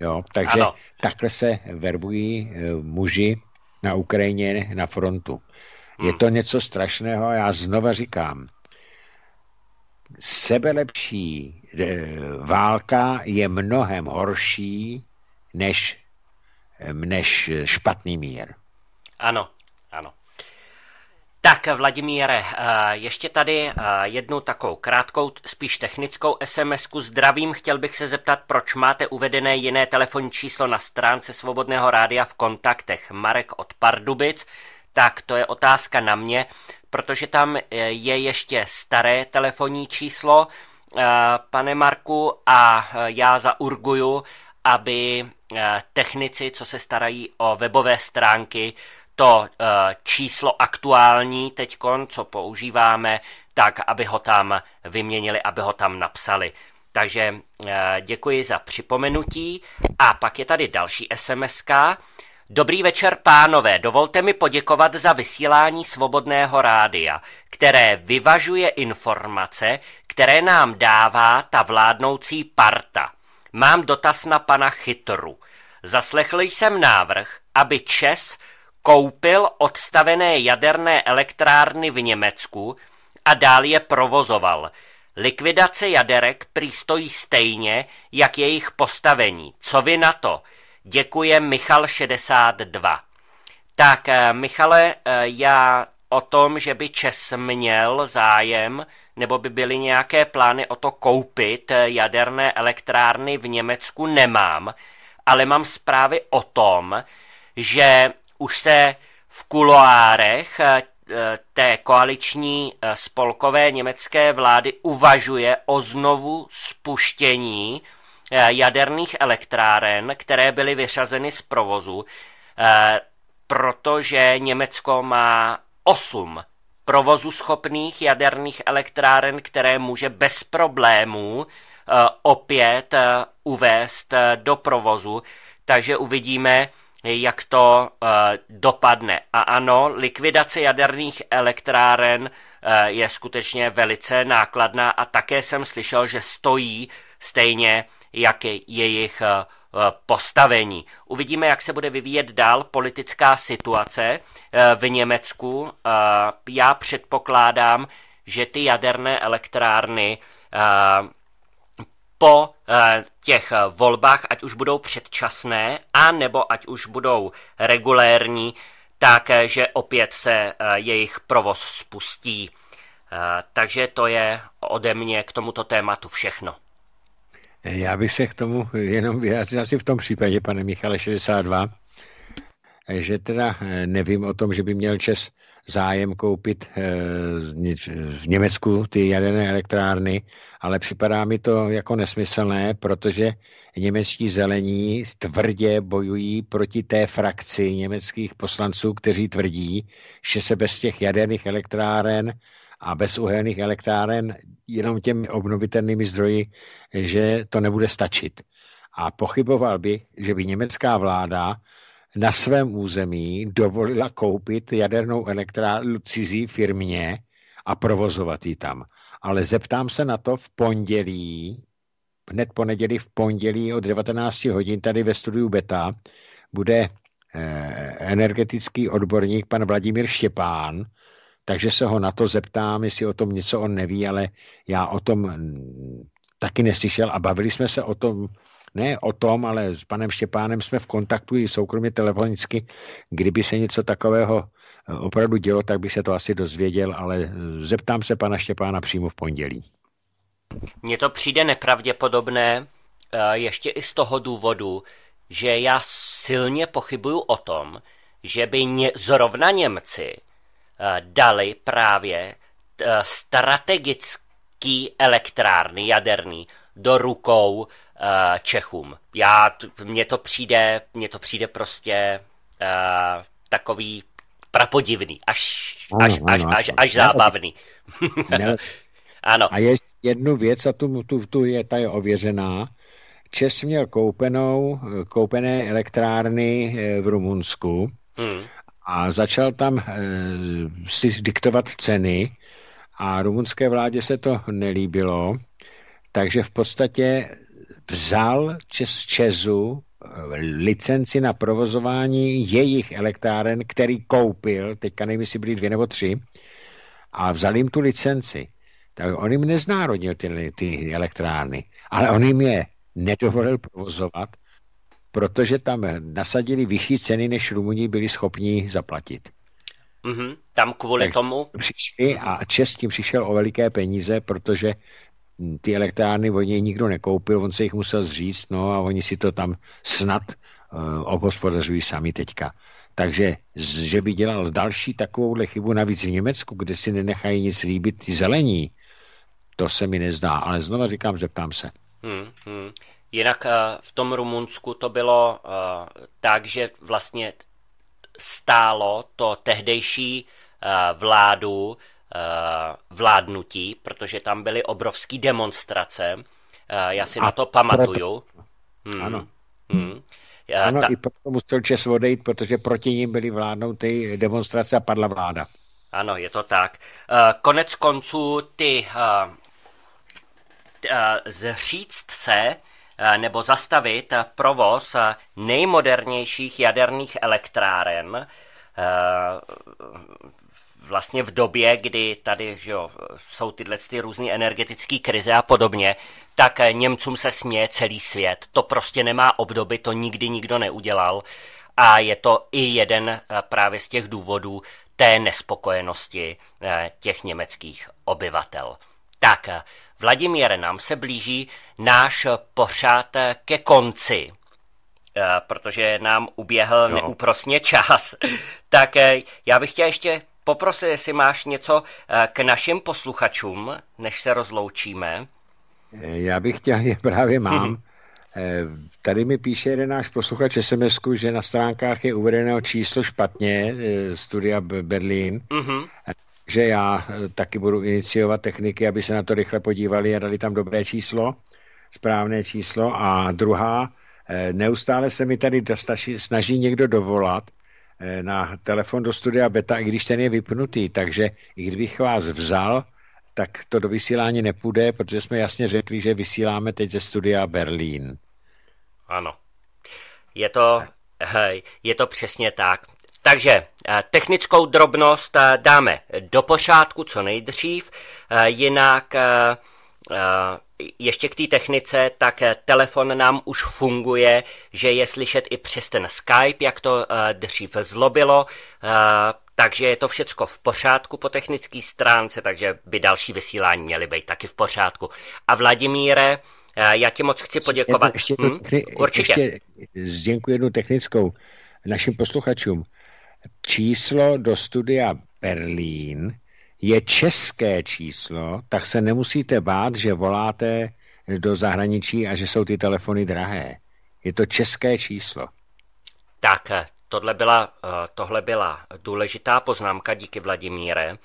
Jo, takže ano. takhle se verbují eh, muži na Ukrajině na frontu. Je to něco strašného, já znova říkám. Sebelepší eh, válka je mnohem horší než, eh, než špatný mír. Ano, ano. Tak, Vladimíre, eh, ještě tady jednu takovou krátkou, spíš technickou SMS-ku. Zdravím, chtěl bych se zeptat, proč máte uvedené jiné telefonní číslo na stránce Svobodného rádia v kontaktech. Marek od Pardubic tak to je otázka na mě, protože tam eh, je ještě staré telefonní číslo, eh, pane Marku, a eh, já zaurguju, aby technici, co se starají o webové stránky, to číslo aktuální teď, co používáme, tak aby ho tam vyměnili, aby ho tam napsali. Takže děkuji za připomenutí. A pak je tady další SMS -ka. Dobrý večer, pánové. Dovolte mi poděkovat za vysílání svobodného rádia, které vyvažuje informace, které nám dává ta vládnoucí parta. Mám dotaz na pana Chytru. Zaslechl jsem návrh, aby Čes koupil odstavené jaderné elektrárny v Německu a dál je provozoval. Likvidace jaderek prý stojí stejně, jak jejich postavení. Co vy na to? Děkuje Michal62. Tak, eh, Michale, eh, já o tom, že by Čes měl zájem, nebo by byly nějaké plány o to koupit eh, jaderné elektrárny v Německu, nemám, ale mám zprávy o tom, že už se v kuloárech té koaliční spolkové německé vlády uvažuje o znovu spuštění Eh, jaderných elektráren, které byly vyřazeny z provozu, eh, protože Německo má 8 provozu schopných jaderných elektráren, které může bez problémů eh, opět uvést do provozu. Takže uvidíme, jak to dopadne. A ano, likvidace jaderných elektráren je skutečně velice nákladná a také jsem slyšel, že stojí stejně jak je jejich eh, postavení. Uvidíme, jak se bude vyvíjet dál politická situace eh, v Německu. Eh, já předpokládám, že ty jaderné elektrárny po těch volbách, ať už budou předčasné, a nebo ať už budou regulérní, takže opět se jejich provoz spustí. Takže to je ode mě k tomuto tématu všechno. Já bych se k tomu jenom vyjádřil asi v tom případě, pane Michale 62, že teda eh, nevím o tom, že by měl Čes zájem koupit eh, v Německu ty jaderné elektrárny, ale připadá mi to jako nesmyslné, protože němečtí zelení tvrdě bojují proti té frakci německých poslanců, kteří tvrdí, že se bez těch jaderných elektráren a bez uhelných elektráren jenom těmi obnovitelnými zdroji, že to nebude stačit. A pochyboval by, že by německá vláda na svém území dovolila koupit jadernou elektrárnu cizí firmě a provozovat ji tam. Ale zeptám se na to v pondělí, hned po neděli v pondělí od 19 hodin tady ve studiu Beta bude eh, energetický odborník pan Vladimír Štěpán, takže se ho na to zeptám, jestli o tom něco on neví, ale já o tom mm, taky neslyšel a bavili jsme se o tom, ne o tom, ale s panem Štěpánem jsme v kontaktu i soukromě telefonicky. Kdyby se něco takového eh, opravdu dělo, tak bych se to asi dozvěděl, ale eh, zeptám se pana Štěpána přímo v pondělí. Mně to přijde nepravděpodobné, eh, ještě i z toho důvodu, že já silně pochybuju o tom, že by ně, zrovna Němci Eh, dali právě eh, strategický elektrárny jaderný do rukou eh, Čechům. Já, mně to přijde, mně to přijde prostě uh, takový prapodivný, až, ano, až, ano, až, ano. až, až zábavný. ano. A je jednu věc, a tu, tu, tu je, ta je ověřená. Čes měl koupenou, koupené elektrárny v Rumunsku. Hmm a začal tam eh, si diktovat ceny a rumunské vládě se to nelíbilo, takže v podstatě vzal Čes Česu eh, licenci na provozování jejich elektráren, který koupil, teďka nevím, jestli byly dvě nebo tři, a vzal jim tu licenci. Tak on jim neznárodnil ty, ty elektrárny, ale on jim je nedovolil provozovat protože tam nasadili vyšší ceny, než Rumuní byli schopni zaplatit. Mm-hmm. Tam kvůli tak tomu? Přišli a Čes tím přišel o veliké peníze, protože ty elektrárny od něj nikdo nekoupil, on se jich musel zříct, no a oni si to tam snad uh, obhospodařují sami teďka. Takže, že by dělal další takovouhle chybu, navíc v Německu, kde si nenechají nic líbit ty zelení, to se mi nezdá. Ale znova říkám, zeptám se. Hmm, hmm. Jinak eh, v tom Rumunsku to bylo eh, tak, že vlastně stálo to tehdejší eh, vládu vládnutí, protože tam byly obrovské demonstrace. Já si A na to pamatuju. Proto... Hmm. Ano. Hmm. Ano, ta... i proto musel Čes odejít, protože proti ním byly vládnouty demonstrace a padla vláda. Ano, je to tak. Konec konců ty zříct se Eh, nebo zastavit eh, provoz eh, nejmodernějších jaderných elektráren vlastně v době, kdy tady že jo, jsou tyhle ty různé energetické krize a podobně, tak Němcům se směje celý svět. To prostě nemá obdoby, to nikdy nikdo neudělal. A je to i jeden právě z těch důvodů té nespokojenosti těch německých obyvatel. Tak, Vladimír, nám se blíží náš pořád ke konci, eh, protože nám uběhl jo. neúprosně čas. tak eh, já bych chtěl ještě poprosit, jestli máš něco eh, k našim posluchačům, než se rozloučíme. Já bych chtěl, je právě mám. Mhm. Tady mi píše jeden náš posluchač sms že na stránkách je uvedeno číslo špatně, studia Berlín. Uh mhm. -huh že já eh, taky budu iniciovat techniky, aby se na to rychle podívali a dali tam dobré číslo, správné číslo. A druhá, eh, neustále se mi tady dostaši, snaží někdo dovolat eh, na telefon do studia Beta, i když ten je vypnutý, takže i kdybych vás vzal, tak to do vysílání nepůjde, protože jsme jasně řekli, že vysíláme teď ze studia Berlín. Ano. Je to, je to přesně tak. Takže eh, technickou drobnost eh, dáme do pořádku co nejdřív, eh, jinak ještě k té technice, tak telefon nám už funguje, že je slyšet i přes ten Skype, jak to dřív zlobilo, takže je to všecko v pořádku po technické stránce, takže by další vysílání měly být taky v pořádku. A Vladimíre, já ti moc chci poděkovat. Ještě, jednu, ještě, hmm? Určitě. Ještě zděnku jednu technickou našim posluchačům číslo do studia Berlín je české číslo, tak se nemusíte bát, že voláte do zahraničí a že jsou ty telefony drahé. Je to české číslo. Tak, tohle byla, eh, tohle byla důležitá poznámka, díky Vladimíre. Eh,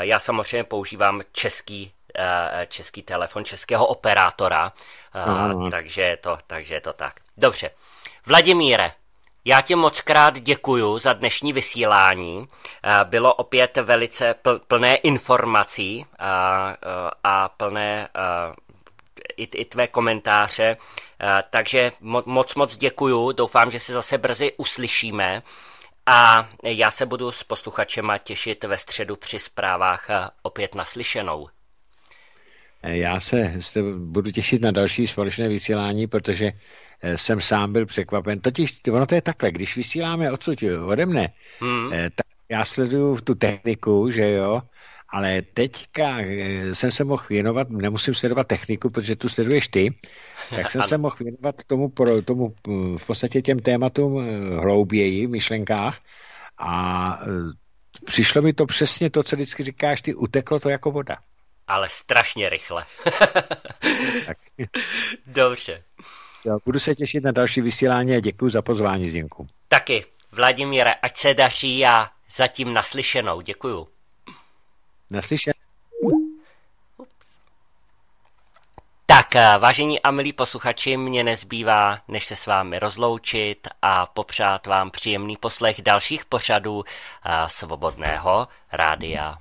já samozřejmě používám český, eh, český telefon českého operátora, takže je, to, takže je to tak. Dobře. Vladimíre, já ti moc krát děkuju za dnešní vysílání. Eh, bylo opět velice plné informací a, eh, eh, a plné i, i tvé komentáře. Takže moc, moc děkuju. Doufám, že se zase brzy uslyšíme. A já se budu s posluchačema těšit ve středu při zprávách opět naslyšenou. Já se budu těšit na další společné vysílání, protože Eh, jsem sám byl překvapen. Totiž ono to je takhle, když vysíláme odsud eh, ode mne, hmm. Eh, tak já sleduju tu techniku, že jo, ale teďka jsem se mohl věnovat, nemusím sledovat techniku, protože tu sleduješ ty, tak jsem se mohl věnovat tomu, tomu v podstatě těm tématům hlouběji v myšlenkách a přišlo mi to přesně to, co vždycky říkáš, ty uteklo to jako voda. Ale strašně rychle. Dobře. Já budu se těšit na další vysílání a děkuji za pozvání, Zinku. Taky. Vladimíre, ať se daří a zatím naslyšenou. Děkuju. Naslyšenou. Tak, eh, vážení a milí posluchači, mě nezbývá, než se s vámi rozloučit a popřát vám příjemný poslech dalších pořadů eh, svobodného rádia.